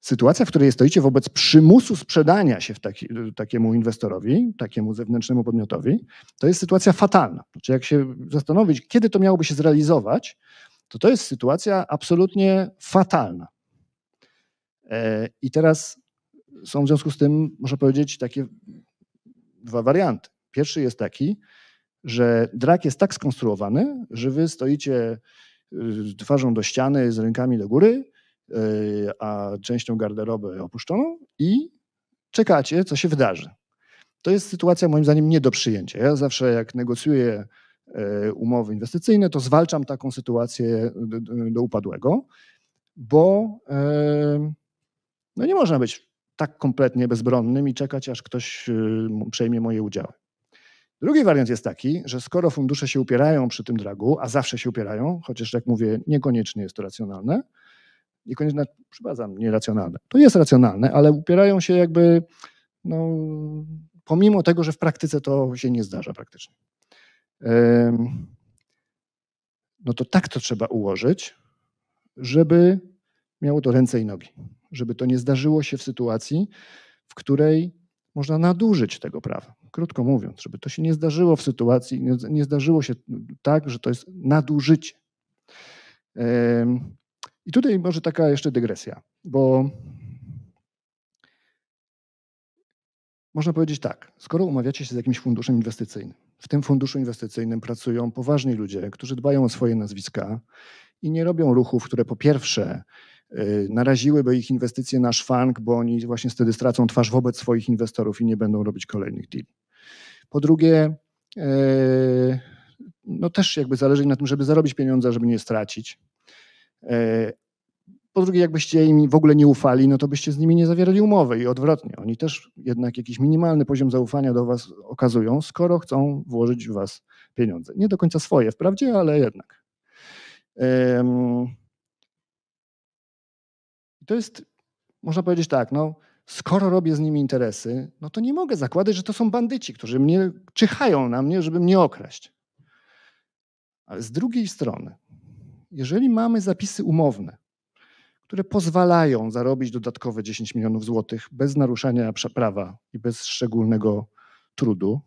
Sytuacja, w której stoicie wobec przymusu sprzedania się taki, takiemu inwestorowi, takiemu zewnętrznemu podmiotowi, to jest sytuacja fatalna. Znaczy jak się zastanowić, kiedy to miałoby się zrealizować, to to jest sytuacja absolutnie fatalna. E, I teraz są w związku z tym, można powiedzieć, takie dwa warianty. Pierwszy jest taki, że drak jest tak skonstruowany, że wy stoicie y, twarzą do ściany z rękami do góry, y, a częścią garderoby opuszczoną i czekacie, co się wydarzy. To jest sytuacja moim zdaniem nie do przyjęcia. Ja zawsze jak negocjuję E, umowy inwestycyjne, to zwalczam taką sytuację do upadłego, bo e, no nie można być tak kompletnie bezbronnym i czekać, aż ktoś e, przejmie moje udziały. Drugi wariant jest taki, że skoro fundusze się upierają przy tym dragu, a zawsze się upierają, chociaż jak mówię, niekoniecznie jest to racjonalne, niekoniecznie, przepraszam, nieracjonalne, to jest racjonalne, ale upierają się jakby, no, pomimo tego, że w praktyce to się nie zdarza praktycznie no to tak to trzeba ułożyć, żeby miało to ręce i nogi, żeby to nie zdarzyło się w sytuacji, w której można nadużyć tego prawa. Krótko mówiąc, żeby to się nie zdarzyło w sytuacji, nie, zdarzyło się tak, że to jest nadużycie. I tutaj może taka jeszcze dygresja, bo można powiedzieć tak, skoro umawiacie się z jakimś funduszem inwestycyjnym, w tym funduszu inwestycyjnym pracują poważni ludzie, którzy dbają o swoje nazwiska i nie robią ruchów, które po pierwsze y, naraziłyby ich inwestycje na szwank, bo oni właśnie wtedy stracą twarz wobec swoich inwestorów i nie będą robić kolejnych deal. Po drugie, y, no też jakby zależy na tym, żeby zarobić pieniądze, żeby nie stracić. Y, po drugie, jakbyście im w ogóle nie ufali, no to byście z nimi nie zawierali umowy i odwrotnie. Oni też jednak jakiś minimalny poziom zaufania do was okazują, skoro chcą włożyć w was pieniądze. Nie do końca swoje wprawdzie, ale jednak. To jest, można powiedzieć tak, no, skoro robię z nimi interesy, no to nie mogę zakładać, że to są bandyci, którzy mnie czyhają na mnie, żeby mnie okraść. Ale z drugiej strony, jeżeli mamy zapisy umowne, które pozwalają zarobić dodatkowe 10 milionów złotych bez naruszania prawa i bez szczególnego trudu,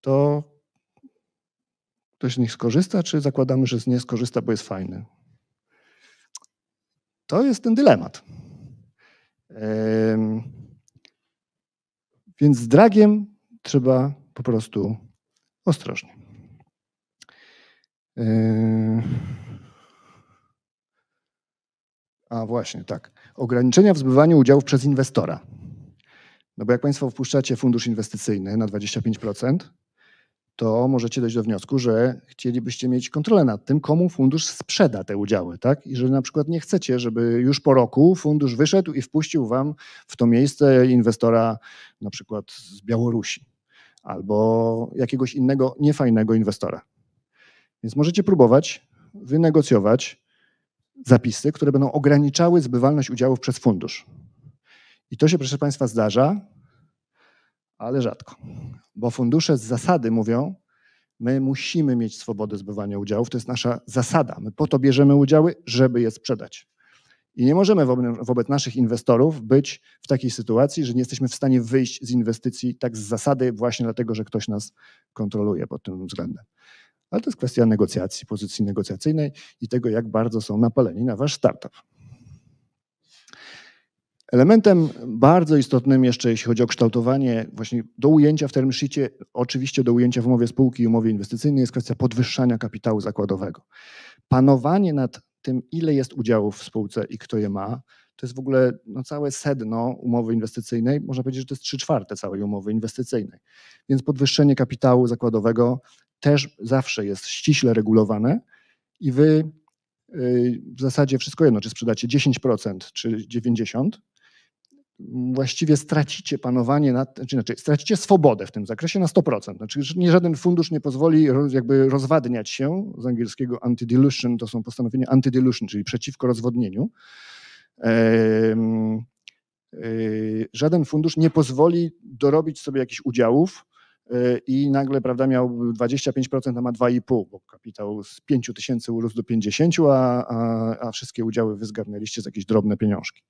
to ktoś z nich skorzysta, czy zakładamy, że z nie skorzysta, bo jest fajny? To jest ten dylemat. Więc z dragiem trzeba po prostu ostrożnie. Yy... A właśnie, tak. Ograniczenia w zbywaniu udziałów przez inwestora. No bo jak Państwo wpuszczacie fundusz inwestycyjny na 25%, to możecie dojść do wniosku, że chcielibyście mieć kontrolę nad tym, komu fundusz sprzeda te udziały, tak? I że na przykład nie chcecie, żeby już po roku fundusz wyszedł i wpuścił wam w to miejsce inwestora na przykład z Białorusi albo jakiegoś innego niefajnego inwestora. Więc możecie próbować wynegocjować zapisy, które będą ograniczały zbywalność udziałów przez fundusz. I to się, proszę Państwa, zdarza, ale rzadko, bo fundusze z zasady mówią, my musimy mieć swobodę zbywania udziałów, to jest nasza zasada. My po to bierzemy udziały, żeby je sprzedać. I nie możemy wobec naszych inwestorów być w takiej sytuacji, że nie jesteśmy w stanie wyjść z inwestycji tak z zasady, właśnie dlatego, że ktoś nas kontroluje pod tym względem ale to jest kwestia negocjacji, pozycji negocjacyjnej i tego, jak bardzo są napaleni na wasz startup. Elementem bardzo istotnym jeszcze, jeśli chodzi o kształtowanie właśnie do ujęcia w term sheetie, oczywiście do ujęcia w umowie spółki i umowie inwestycyjnej jest kwestia podwyższania kapitału zakładowego. Panowanie nad tym, ile jest udziałów w spółce i kto je ma, to jest w ogóle no, całe sedno umowy inwestycyjnej. Można powiedzieć, że to jest trzy czwarte całej umowy inwestycyjnej. Więc podwyższenie kapitału zakładowego też zawsze jest ściśle regulowane i wy y, w zasadzie wszystko jedno, czy sprzedacie 10% czy 90%, właściwie stracicie panowanie nad, czy znaczy stracicie swobodę w tym zakresie na 100%. Znaczy nie żaden fundusz nie pozwoli jakby rozwadniać się, z angielskiego anti-dilution, to są postanowienia anti-dilution, czyli przeciwko rozwodnieniu. Y, żaden fundusz nie pozwoli dorobić sobie jakichś udziałów, Y, i nagle prawda, miał 25%, a ma 2,5, bo kapitał z 5 tysięcy urósł do 50, a, a, a wszystkie udziały wy zgarnęliście za jakieś drobne pieniążki.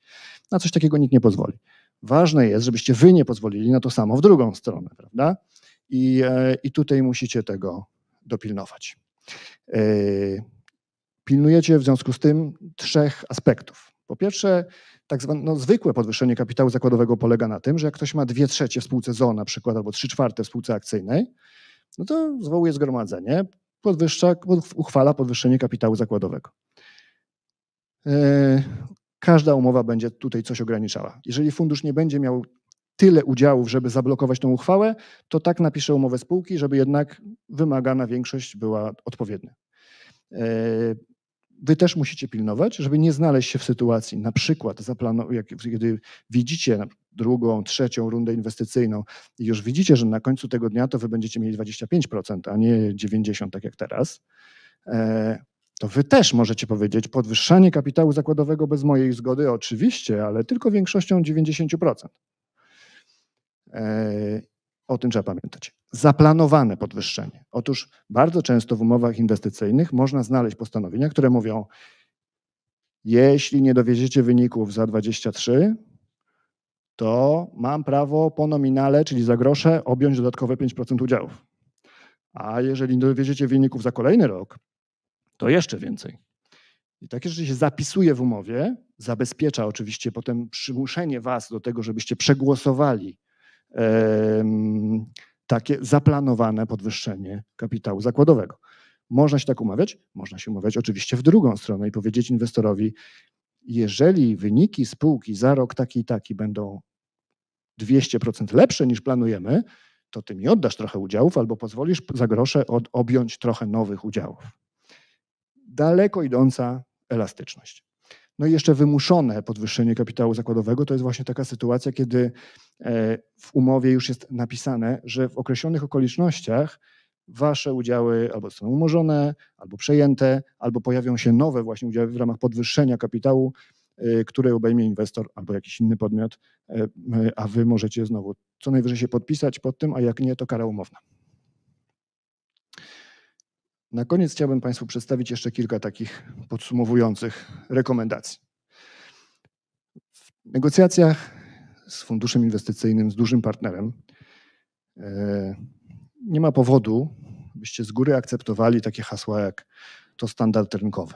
Na coś takiego nikt nie pozwoli. Ważne jest, żebyście wy nie pozwolili na to samo w drugą stronę, prawda? I, e, i tutaj musicie tego dopilnować. E, pilnujecie w związku z tym trzech aspektów. Po pierwsze, tak zwane no, zwykłe podwyższenie kapitału zakładowego polega na tym, że jak ktoś ma dwie trzecie w spółce ZO na przykład albo trzy czwarte w spółce akcyjnej, no to zwołuje zgromadzenie, podwyższa, uchwala podwyższenie kapitału zakładowego. E, każda umowa będzie tutaj coś ograniczała. Jeżeli fundusz nie będzie miał tyle udziałów, żeby zablokować tą uchwałę, to tak napisze umowę spółki, żeby jednak wymagana większość była odpowiednia. E, wy też musicie pilnować, żeby nie znaleźć się w sytuacji, na przykład jak, kiedy widzicie drugą, trzecią rundę inwestycyjną i już widzicie, że na końcu tego dnia to wy będziecie mieli 25%, a nie 90% tak jak teraz, e, to wy też możecie powiedzieć podwyższanie kapitału zakładowego bez mojej zgody oczywiście, ale tylko większością 90%. O tym trzeba pamiętać. Zaplanowane podwyższenie. Otóż bardzo często w umowach inwestycyjnych można znaleźć postanowienia, które mówią, jeśli nie dowiedziecie wyników za 23, to mam prawo po nominale, czyli za grosze, objąć dodatkowe 5% udziałów. A jeżeli nie dowiedziecie wyników za kolejny rok, to jeszcze więcej. I takie rzeczy się zapisuje w umowie, zabezpiecza oczywiście potem przymuszenie was do tego, żebyście przegłosowali takie zaplanowane podwyższenie kapitału zakładowego. Można się tak umawiać? Można się umawiać oczywiście w drugą stronę i powiedzieć inwestorowi, jeżeli wyniki spółki za rok taki i taki będą 200% lepsze niż planujemy, to ty mi oddasz trochę udziałów albo pozwolisz za grosze od, objąć trochę nowych udziałów. Daleko idąca elastyczność. No i jeszcze wymuszone podwyższenie kapitału zakładowego to jest właśnie taka sytuacja, kiedy e, w umowie już jest napisane, że w określonych okolicznościach wasze udziały albo są umorzone, albo przejęte, albo pojawią się nowe właśnie udziały w ramach podwyższenia kapitału, e, które obejmie inwestor albo jakiś inny podmiot, e, a wy możecie znowu co najwyżej się podpisać pod tym, a jak nie, to kara umowna. Na koniec chciałbym Państwu przedstawić jeszcze kilka takich podsumowujących rekomendacji. W negocjacjach z funduszem inwestycyjnym, z dużym partnerem, e, nie ma powodu, byście z góry akceptowali takie hasła jak to standard rynkowy.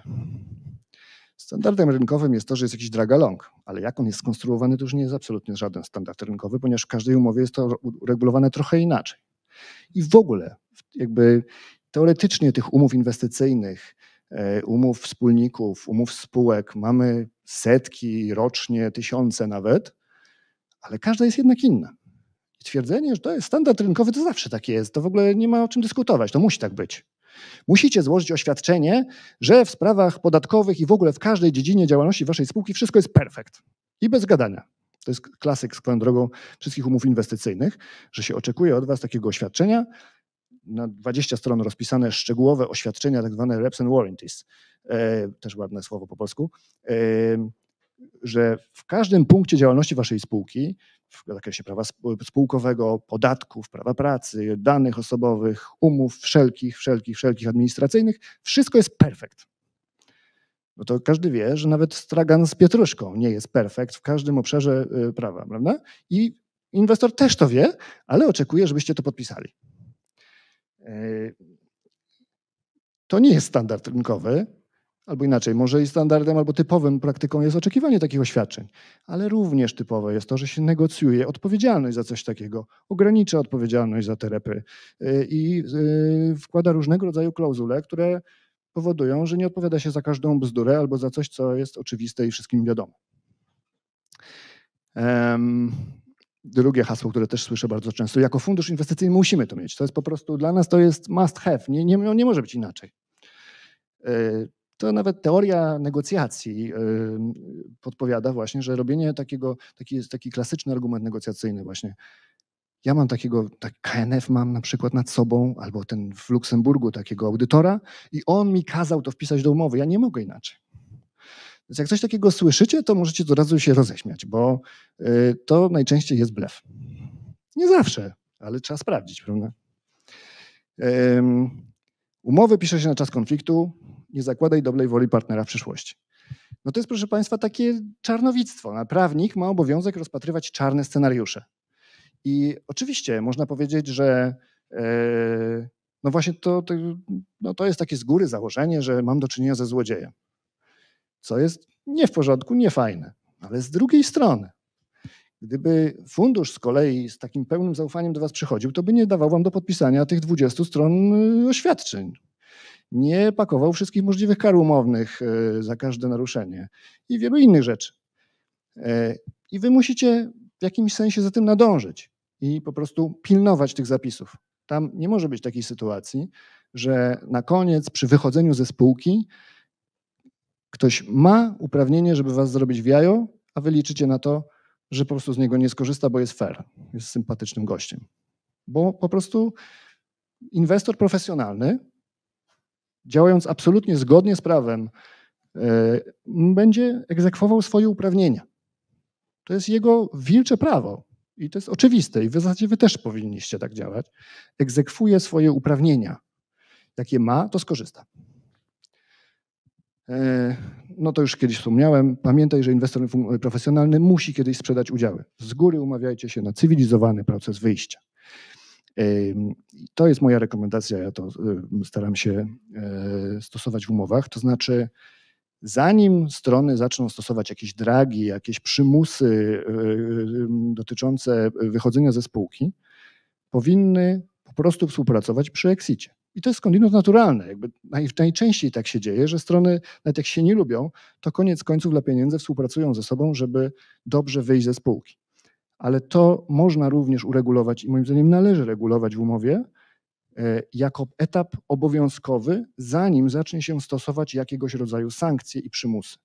Standardem rynkowym jest to, że jest jakiś dragalong, ale jak on jest skonstruowany, to już nie jest absolutnie żaden standard rynkowy, ponieważ w każdej umowie jest to uregulowane trochę inaczej. I w ogóle jakby teoretycznie tych umów inwestycyjnych, e, umów wspólników, umów spółek mamy setki rocznie, tysiące nawet, ale każda jest jednak inna. I twierdzenie, że to jest standard rynkowy, to zawsze tak jest, to w ogóle nie ma o czym dyskutować, to musi tak być. Musicie złożyć oświadczenie, że w sprawach podatkowych i w ogóle w każdej dziedzinie działalności waszej spółki wszystko jest perfekt i bez gadania. To jest klasyk swoją drogą wszystkich umów inwestycyjnych, że się oczekuje od was takiego oświadczenia, na 20 stron rozpisane szczegółowe oświadczenia, tak zwane reps and warranties, e, też ładne słowo po polsku, e, że w każdym punkcie działalności waszej spółki, w zakresie prawa spółkowego, podatków, prawa pracy, danych osobowych, umów wszelkich, wszelkich, wszelkich administracyjnych, wszystko jest perfekt. No to każdy wie, że nawet stragan z pietruszką nie jest perfekt w każdym obszarze y, prawa, prawda? I inwestor też to wie, ale oczekuje, żebyście to podpisali. To nie jest standard rynkowy, albo inaczej, może i standardem, albo typowym praktyką jest oczekiwanie takich oświadczeń, ale również typowe jest to, że się negocjuje odpowiedzialność za coś takiego, ogranicza odpowiedzialność za te repy y, i y, wkłada różnego rodzaju klauzule, które powodują, że nie odpowiada się za każdą bzdurę albo za coś, co jest oczywiste i wszystkim wiadomo drugie hasło, które też słyszę bardzo często, jako fundusz inwestycyjny musimy to mieć. To jest po prostu dla nas to jest must have, nie, nie, no nie może być inaczej. E, to nawet teoria negocjacji e, podpowiada właśnie, że robienie takiego, taki jest taki klasyczny argument negocjacyjny właśnie. Ja mam takiego, tak KNF mam na przykład nad sobą, albo ten w Luksemburgu takiego audytora i on mi kazał to wpisać do umowy. Ja nie mogę inaczej. Więc jak coś takiego słyszycie, to możecie od razu się roześmiać, bo y, to najczęściej jest blef. Nie zawsze, ale trzeba sprawdzić, prawda? Umowy pisze się na czas konfliktu, nie zakładaj dobrej woli partnera w przyszłości. No to jest, proszę Państwa, takie czarnowictwo. Prawnik ma obowiązek rozpatrywać czarne scenariusze. I oczywiście można powiedzieć, że e, no właśnie to, to, no to jest takie z góry założenie, że mam do czynienia ze złodziejem co jest nie w porządku, niefajne. Ale z drugiej strony, gdyby fundusz z kolei z takim pełnym zaufaniem do Was przychodził, to by nie dawał Wam do podpisania tych 20 stron y, oświadczeń. Nie pakował wszystkich możliwych kar umownych y, za każde naruszenie i wielu innych rzeczy. E, I Wy musicie w jakimś sensie za tym nadążyć i po prostu pilnować tych zapisów. Tam nie może być takiej sytuacji, że na koniec przy wychodzeniu ze spółki Ktoś ma uprawnienie, żeby was zrobić w jajo, a wy liczycie na to, że po prostu z niego nie skorzysta, bo jest fair, jest sympatycznym gościem. Bo po prostu inwestor profesjonalny, działając absolutnie zgodnie z prawem, yy, będzie egzekwował swoje uprawnienia. To jest jego wilcze prawo i to jest oczywiste i w zasadzie wy też powinniście tak działać. Egzekwuje swoje uprawnienia. Jakie ma, to skorzysta. E, no to już kiedyś wspomniałem, pamiętaj, że inwestor profesjonalny musi kiedyś sprzedać udziały. Z góry umawiajcie się na cywilizowany proces wyjścia. E, to jest moja rekomendacja, ja to e, staram się stosować w umowach, to znaczy zanim strony zaczną stosować jakieś dragi, jakieś przymusy dotyczące wychodzenia ze spółki, powinny po prostu współpracować przy Exicie. I to jest skądinąd naturalne. Jakby najczęściej tak się dzieje, że strony, nawet jak się nie lubią, to koniec końców dla pieniędzy współpracują ze sobą, żeby dobrze wyjść ze spółki. Ale to można również uregulować i moim zdaniem należy regulować w umowie e, jako etap obowiązkowy, zanim zacznie się stosować jakiegoś rodzaju sankcje i przymusy.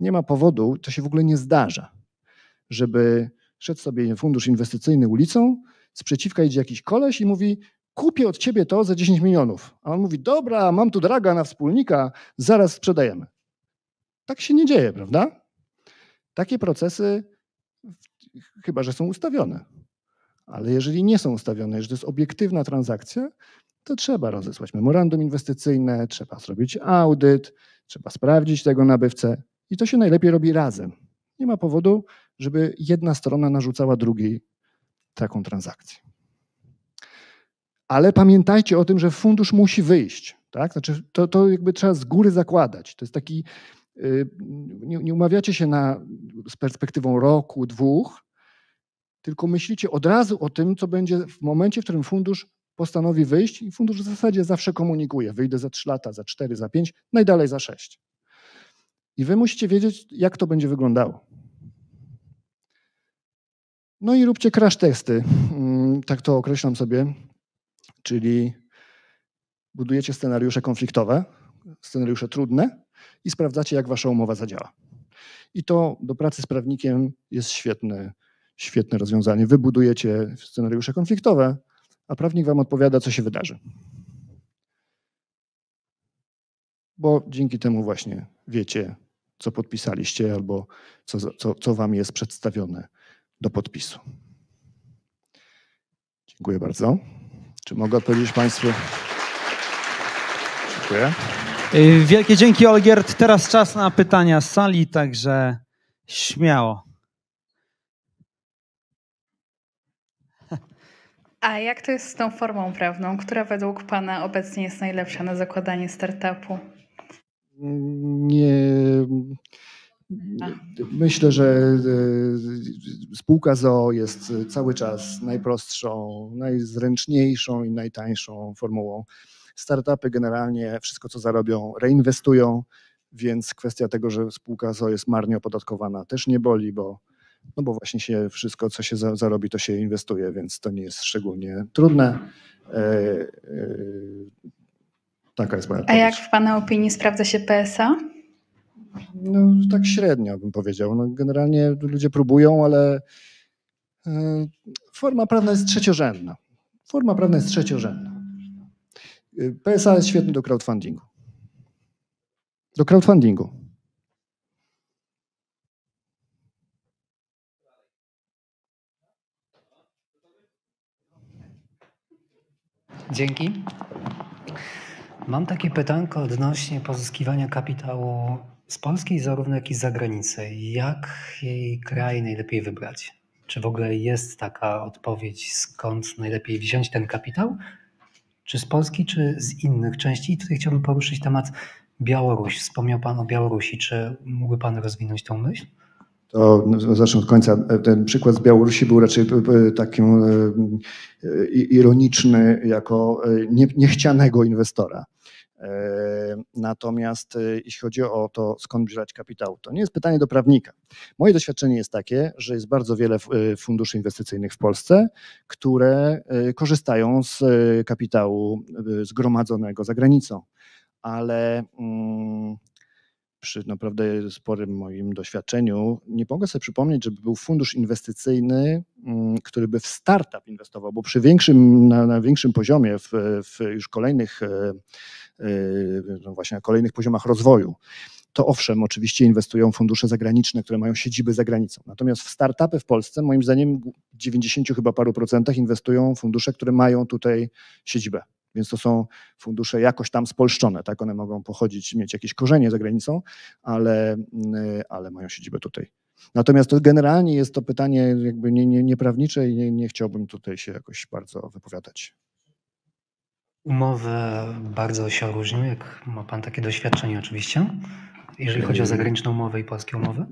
Nie ma powodu, to się w ogóle nie zdarza, żeby szedł sobie fundusz inwestycyjny ulicą, sprzeciwka idzie jakiś koleś i mówi: kupię od ciebie to za 10 milionów. A on mówi, dobra, mam tu draga na wspólnika, zaraz sprzedajemy. Tak się nie dzieje, prawda? Takie procesy, chyba że są ustawione. Ale jeżeli nie są ustawione, jeżeli to jest obiektywna transakcja, to trzeba rozesłać memorandum inwestycyjne, trzeba zrobić audyt, trzeba sprawdzić tego nabywcę i to się najlepiej robi razem. Nie ma powodu, żeby jedna strona narzucała drugiej taką transakcję ale pamiętajcie o tym, że fundusz musi wyjść. Tak? Znaczy, to, to jakby trzeba z góry zakładać. To jest taki. Y, nie, nie umawiacie się na, z perspektywą roku, dwóch, tylko myślicie od razu o tym, co będzie w momencie, w którym fundusz postanowi wyjść i fundusz w zasadzie zawsze komunikuje. Wyjdę za trzy lata, za cztery, za pięć, najdalej za sześć. I wy musicie wiedzieć, jak to będzie wyglądało. No i róbcie crash testy, mm, tak to określam sobie, czyli budujecie scenariusze konfliktowe, scenariusze trudne i sprawdzacie, jak wasza umowa zadziała. I to do pracy z prawnikiem jest świetne, świetne rozwiązanie. Wy budujecie scenariusze konfliktowe, a prawnik wam odpowiada, co się wydarzy. Bo dzięki temu właśnie wiecie, co podpisaliście albo co, co, co wam jest przedstawione do podpisu. Dziękuję bardzo. Czy mogę odpowiedzieć Państwu? Dziękuję. Y, wielkie dzięki, Olgierd. Teraz czas na pytania z sali, także śmiało. A jak to jest z tą formą prawną, która według Pana obecnie jest najlepsza na zakładanie startupu? Nie Myślę, że e, spółka zo jest cały czas najprostszą, najzręczniejszą i najtańszą formułą. Startupy generalnie wszystko, co zarobią, reinwestują, więc kwestia tego, że spółka zo jest marnie opodatkowana, też nie boli, bo, no bo właśnie się wszystko, co się zarobi, to się inwestuje, więc to nie jest szczególnie trudne. E, e, taka jest moja odpowiedź. A jak w Pana opinii sprawdza się PSA? no, tak średnio bym powiedział. No, generalnie ludzie próbują, ale e, forma prawna jest trzeciorzędna. Forma prawna jest trzeciorzędna. E, PSA jest świetny do crowdfundingu. Do crowdfundingu. Dzięki. Mam takie pytanko odnośnie pozyskiwania kapitału z Polski, zarówno jak i z zagranicy. Jak jej kraj najlepiej wybrać? Czy w ogóle jest taka odpowiedź, skąd najlepiej wziąć ten kapitał? Czy z Polski, czy z innych części? I tutaj chciałbym poruszyć temat Białoruś. Wspomniał Pan o Białorusi. Czy mógłby Pan rozwinąć tą myśl? to zacznę od końca. Ten przykład z Białorusi był raczej e, takim e, ironiczny, jako e, niechcianego inwestora. E, natomiast e, jeśli chodzi o to, skąd brać kapitału, to nie jest pytanie do prawnika. Moje doświadczenie jest takie, że jest bardzo wiele e, funduszy inwestycyjnych w Polsce, które korzystają z kapitału zgromadzonego za granicą, ale mm, przy naprawdę sporym moim doświadczeniu, nie mogę sobie przypomnieć, żeby był fundusz inwestycyjny, mm, który by w startup inwestował, bo przy większym, na, na większym poziomie, w, w już kolejnych, e, e, no właśnie na kolejnych poziomach rozwoju, to owszem, oczywiście inwestują fundusze zagraniczne, które mają siedziby za granicą. Natomiast w startupy w Polsce, moim zdaniem, w 90 chyba paru procentach inwestują fundusze, które mają tutaj siedzibę. Więc to są fundusze jakoś tam spolszczone, tak? One mogą pochodzić, mieć jakieś korzenie za granicą, ale, y, ale mają siedzibę tutaj. Natomiast to generalnie jest to pytanie jakby nie, nie, nieprawnicze i nie, nie chciałbym tutaj się jakoś bardzo wypowiadać. Umowy bardzo się różnią, jak ma Pan takie doświadczenie oczywiście, jeżeli chodzi o zagraniczną umowę i polskie umowy?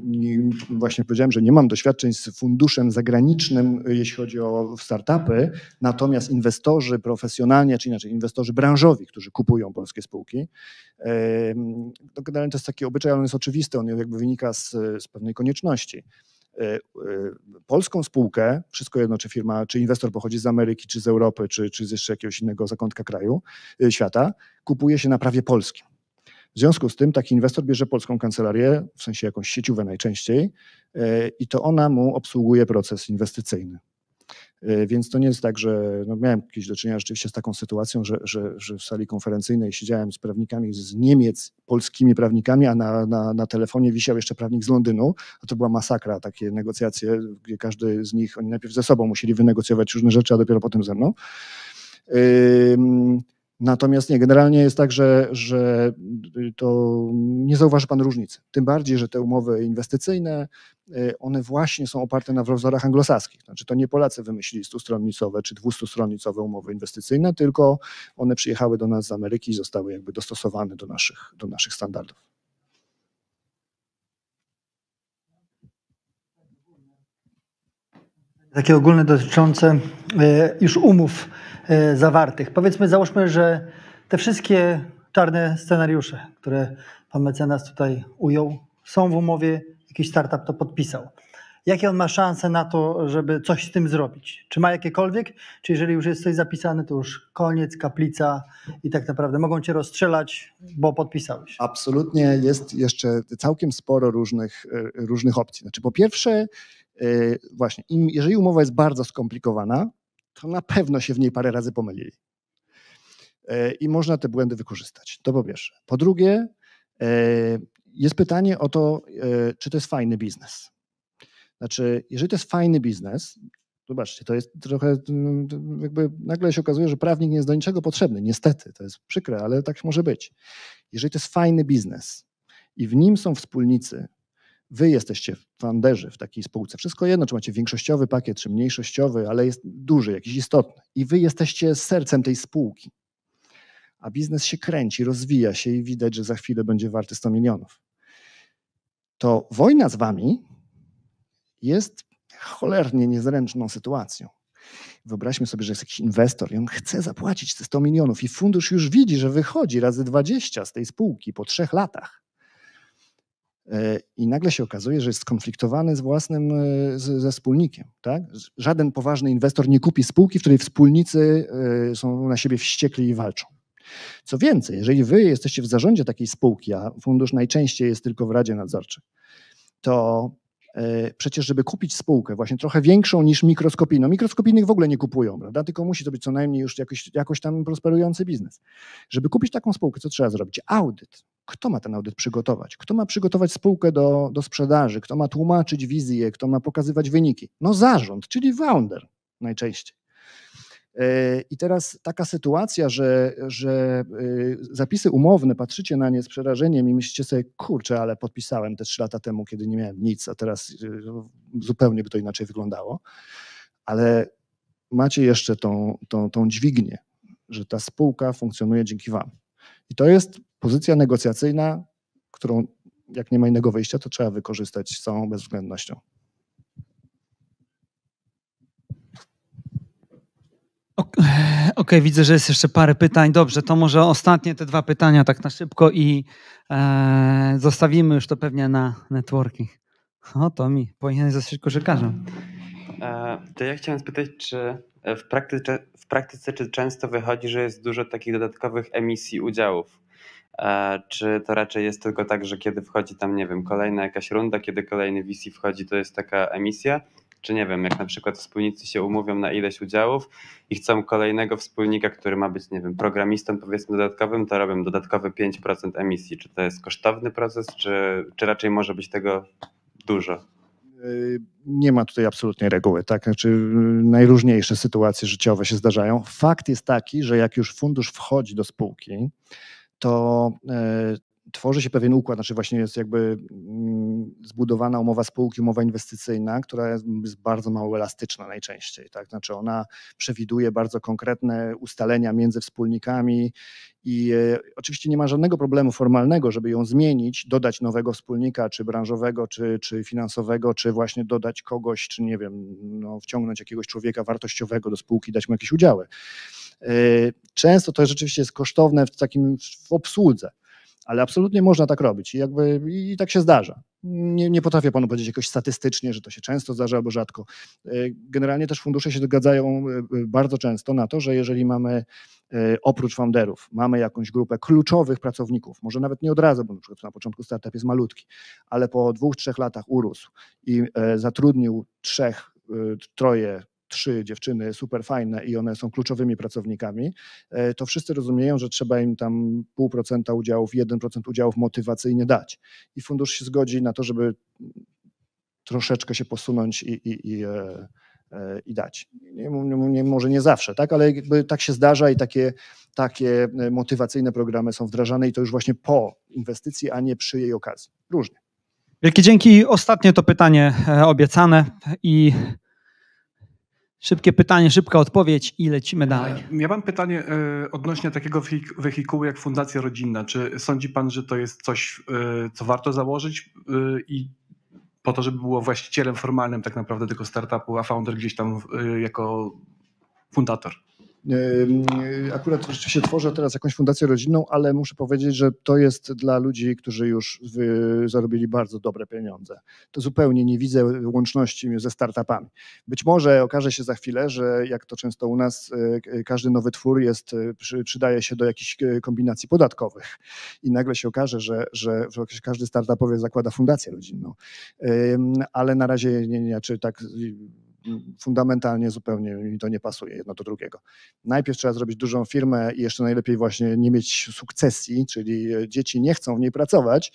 Właśnie powiedziałem, że nie mam doświadczeń z funduszem zagranicznym, jeśli chodzi o startupy, natomiast inwestorzy profesjonalni, czy inaczej inwestorzy branżowi, którzy kupują polskie spółki, to generalnie to jest taki obyczaj, ale on jest oczywisty, on jakby wynika z, z pewnej konieczności e, e, polską spółkę, wszystko jedno, czy firma, czy inwestor pochodzi z Ameryki, czy z Europy, czy, czy z jeszcze jakiegoś innego zakątka kraju, e, świata, kupuje się na prawie polskim. W związku z tym taki inwestor bierze polską kancelarię, w sensie jakąś sieciówę najczęściej, e, i to ona mu obsługuje proces inwestycyjny. E, więc to nie jest tak, że no miałem jakieś do czynienia rzeczywiście z taką sytuacją, że, że, że, w sali konferencyjnej siedziałem z prawnikami z Niemiec, polskimi prawnikami, a na, na, na telefonie wisiał jeszcze prawnik z Londynu. A to była masakra, takie negocjacje, gdzie każdy z nich, oni najpierw ze sobą musieli wynegocjować różne rzeczy, a dopiero potem ze mną. Yy, Natomiast nie, generalnie jest tak, że, że y, to nie zauważy Pan różnicy. Tym bardziej, że te umowy inwestycyjne, y, one właśnie są oparte na wzorach anglosaskich. Znaczy to nie Polacy wymyślili stustronnicowe czy dwustustronnicowe umowy inwestycyjne, tylko one przyjechały do nas z Ameryki i zostały jakby dostosowane do naszych, do naszych standardów. Takie ogólne dotyczące y, już umów E, zawartych. Powiedzmy, załóżmy, że te wszystkie czarne scenariusze, które pan mecenas tutaj ujął, są w umowie, jakiś startup to podpisał. Jakie on ma szanse na to, żeby coś z tym zrobić? Czy ma jakiekolwiek? Czy jeżeli już jest coś zapisane, to już koniec, kaplica i tak naprawdę mogą cię rozstrzelać, bo podpisałeś? Absolutnie jest jeszcze całkiem sporo różnych, e, różnych opcji. Znaczy, po pierwsze, e, właśnie, jeżeli umowa jest bardzo skomplikowana, to na pewno się w niej parę razy pomylili. E, I można te błędy wykorzystać. To po pierwsze. Po drugie, e, jest pytanie o to, e, czy to jest fajny biznes. Znaczy, jeżeli to jest fajny biznes, zobaczcie, to jest trochę, mm, mm, jakby nagle się okazuje, że prawnik nie jest do niczego potrzebny. Niestety, to jest przykre, ale tak może być. Jeżeli to jest fajny biznes i w nim są wspólnicy, wy jesteście funderzy w takiej spółce. Wszystko jedno, czy macie większościowy pakiet, czy mniejszościowy, ale jest duży, jakiś istotny. I wy jesteście sercem tej spółki. A biznes się kręci, rozwija się i widać, że za chwilę będzie warty 100 milionów. To wojna z wami jest cholernie niezręczną sytuacją. Wyobraźmy sobie, że jest jakiś inwestor i on chce zapłacić te 100 milionów i fundusz już widzi, że wychodzi razy 20 z tej spółki po trzech latach. E, I nagle się okazuje, że jest skonfliktowany z własnym, e, ze wspólnikiem. Tak? Żaden poważny inwestor nie kupi spółki, w której wspólnicy e, są na siebie wściekli i walczą. Co więcej, jeżeli wy jesteście w zarządzie takiej spółki, a fundusz najczęściej jest tylko w Radzie Nadzorczej, to przecież, żeby kupić spółkę właśnie trochę większą niż mikroskopijną, mikroskopijnych w ogóle nie kupują, prawda? tylko musi to być co najmniej już jakoś, jakoś tam prosperujący biznes. Żeby kupić taką spółkę, co trzeba zrobić? Audyt. Kto ma ten audyt przygotować? Kto ma przygotować spółkę do, do sprzedaży? Kto ma tłumaczyć wizję? Kto ma pokazywać wyniki? No zarząd, czyli founder najczęściej. E, I teraz taka sytuacja, że, że e, zapisy umowne, patrzycie na nie z przerażeniem i myślicie sobie, kurczę, ale podpisałem te trzy lata temu, kiedy nie miałem nic, a teraz e, zupełnie by to inaczej wyglądało. Ale macie jeszcze tą, tą, tą dźwignię, że ta spółka funkcjonuje dzięki Wam. I to jest pozycja negocjacyjna, którą jak nie ma innego wyjścia, to trzeba wykorzystać z całą bezwzględnością. [SNIFFS] Okej, okay, widzę, że jest jeszcze parę pytań. Dobrze, to może ostatnie te dwa pytania tak na szybko i e, zostawimy już to pewnie na networking. O, to mi, powinien zostać koszykarzem. E, to ja chciałem spytać, czy w praktyce, w praktyce czy często wychodzi, że jest dużo takich dodatkowych emisji udziałów? E, czy to raczej jest tylko tak, że kiedy wchodzi tam, nie wiem, kolejna jakaś runda, kiedy kolejny VC wchodzi, to jest taka emisja? Czy nie wiem, jak na przykład wspólnicy się umówią na ileś udziałów i chcą kolejnego wspólnika, który ma być, nie wiem, programistą powiedzmy dodatkowym, to robią dodatkowe 5% emisji. Czy to jest kosztowny proces, czy, czy raczej może być tego dużo? Y, nie ma tutaj absolutnej reguły, tak? Znaczy, y, najróżniejsze sytuacje życiowe się zdarzają. Fakt jest taki, że jak już fundusz wchodzi do spółki, to y, tworzy się pewien układ, znaczy właśnie jest jakby mm, zbudowana umowa spółki, umowa inwestycyjna, która jest bardzo mało elastyczna najczęściej, tak? Znaczy ona przewiduje bardzo konkretne ustalenia między wspólnikami i e, oczywiście nie ma żadnego problemu formalnego, żeby ją zmienić, dodać nowego wspólnika, czy branżowego, czy, czy finansowego, czy właśnie dodać kogoś, czy nie wiem, no, wciągnąć jakiegoś człowieka wartościowego do spółki, dać mu jakieś udziały. E, często to rzeczywiście jest kosztowne w takim w obsłudze ale absolutnie można tak robić i, jakby, i tak się zdarza. Nie, nie potrafię panu powiedzieć jakoś statystycznie, że to się często zdarza albo rzadko. E, generalnie też fundusze się zgadzają e, e, bardzo często na to, że jeżeli mamy oprócz founderów, mamy jakąś grupę kluczowych pracowników, może nawet nie od razu, bo na przykład na początku startup jest malutki, ale po dwóch, trzech latach urósł i zatrudnił trzech, troje trzy dziewczyny super fajne i one są kluczowymi pracownikami, e, to wszyscy rozumieją, że trzeba im tam pół procenta udziałów, 1% udziałów motywacyjnie dać. I fundusz się zgodzi na to, żeby troszeczkę się posunąć i, i, i e, e, i dać. Nie, nie, może nie zawsze, tak, ale tak się zdarza i takie, takie motywacyjne programy są wdrażane i to już właśnie po inwestycji, a nie przy jej okazji. Różnie. Wielkie dzięki. Ostatnie to pytanie obiecane i Szybkie pytanie, szybka odpowiedź i lecimy dalej. E, ja mam pytanie e, odnośnie takiego wehikułu jak Fundacja Rodzinna. Czy sądzi Pan, że to jest coś, e, co warto założyć i po to, żeby było właścicielem formalnym tak naprawdę tego startupu, a founder gdzieś tam jako fundator? Akurat rzeczywiście tworzę teraz jakąś fundację rodzinną, ale muszę powiedzieć, że to jest dla ludzi, którzy już zarobili bardzo dobre pieniądze. To zupełnie nie widzę łączności ze startupami. Być może okaże się za chwilę, że jak to często u nas, e, e, każdy nowy twór jest, e, przydaje się do jakichś kombinacji podatkowych i nagle się okaże, że, że każdy startupowiec zakłada fundację rodzinną. Ale na razie nie, nie, czy tak fundamentalnie zupełnie mi to nie pasuje jedno do drugiego. Najpierw trzeba zrobić dużą firmę i jeszcze najlepiej właśnie nie mieć sukcesji, czyli e, dzieci nie chcą w niej pracować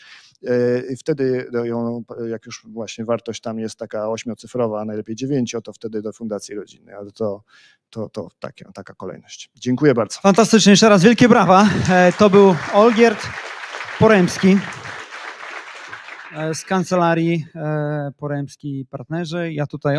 e, i wtedy ją, jak już właśnie wartość tam jest taka ośmiocyfrowa, a najlepiej dziewięcio, to wtedy do fundacji rodzinnej, ale to, to, to taka, taka kolejność. Dziękuję bardzo. Fantastycznie, jeszcze raz wielkie brawa. E, to był Olgierd Poremski z kancelarii Poremski Partnerzy. Ja tutaj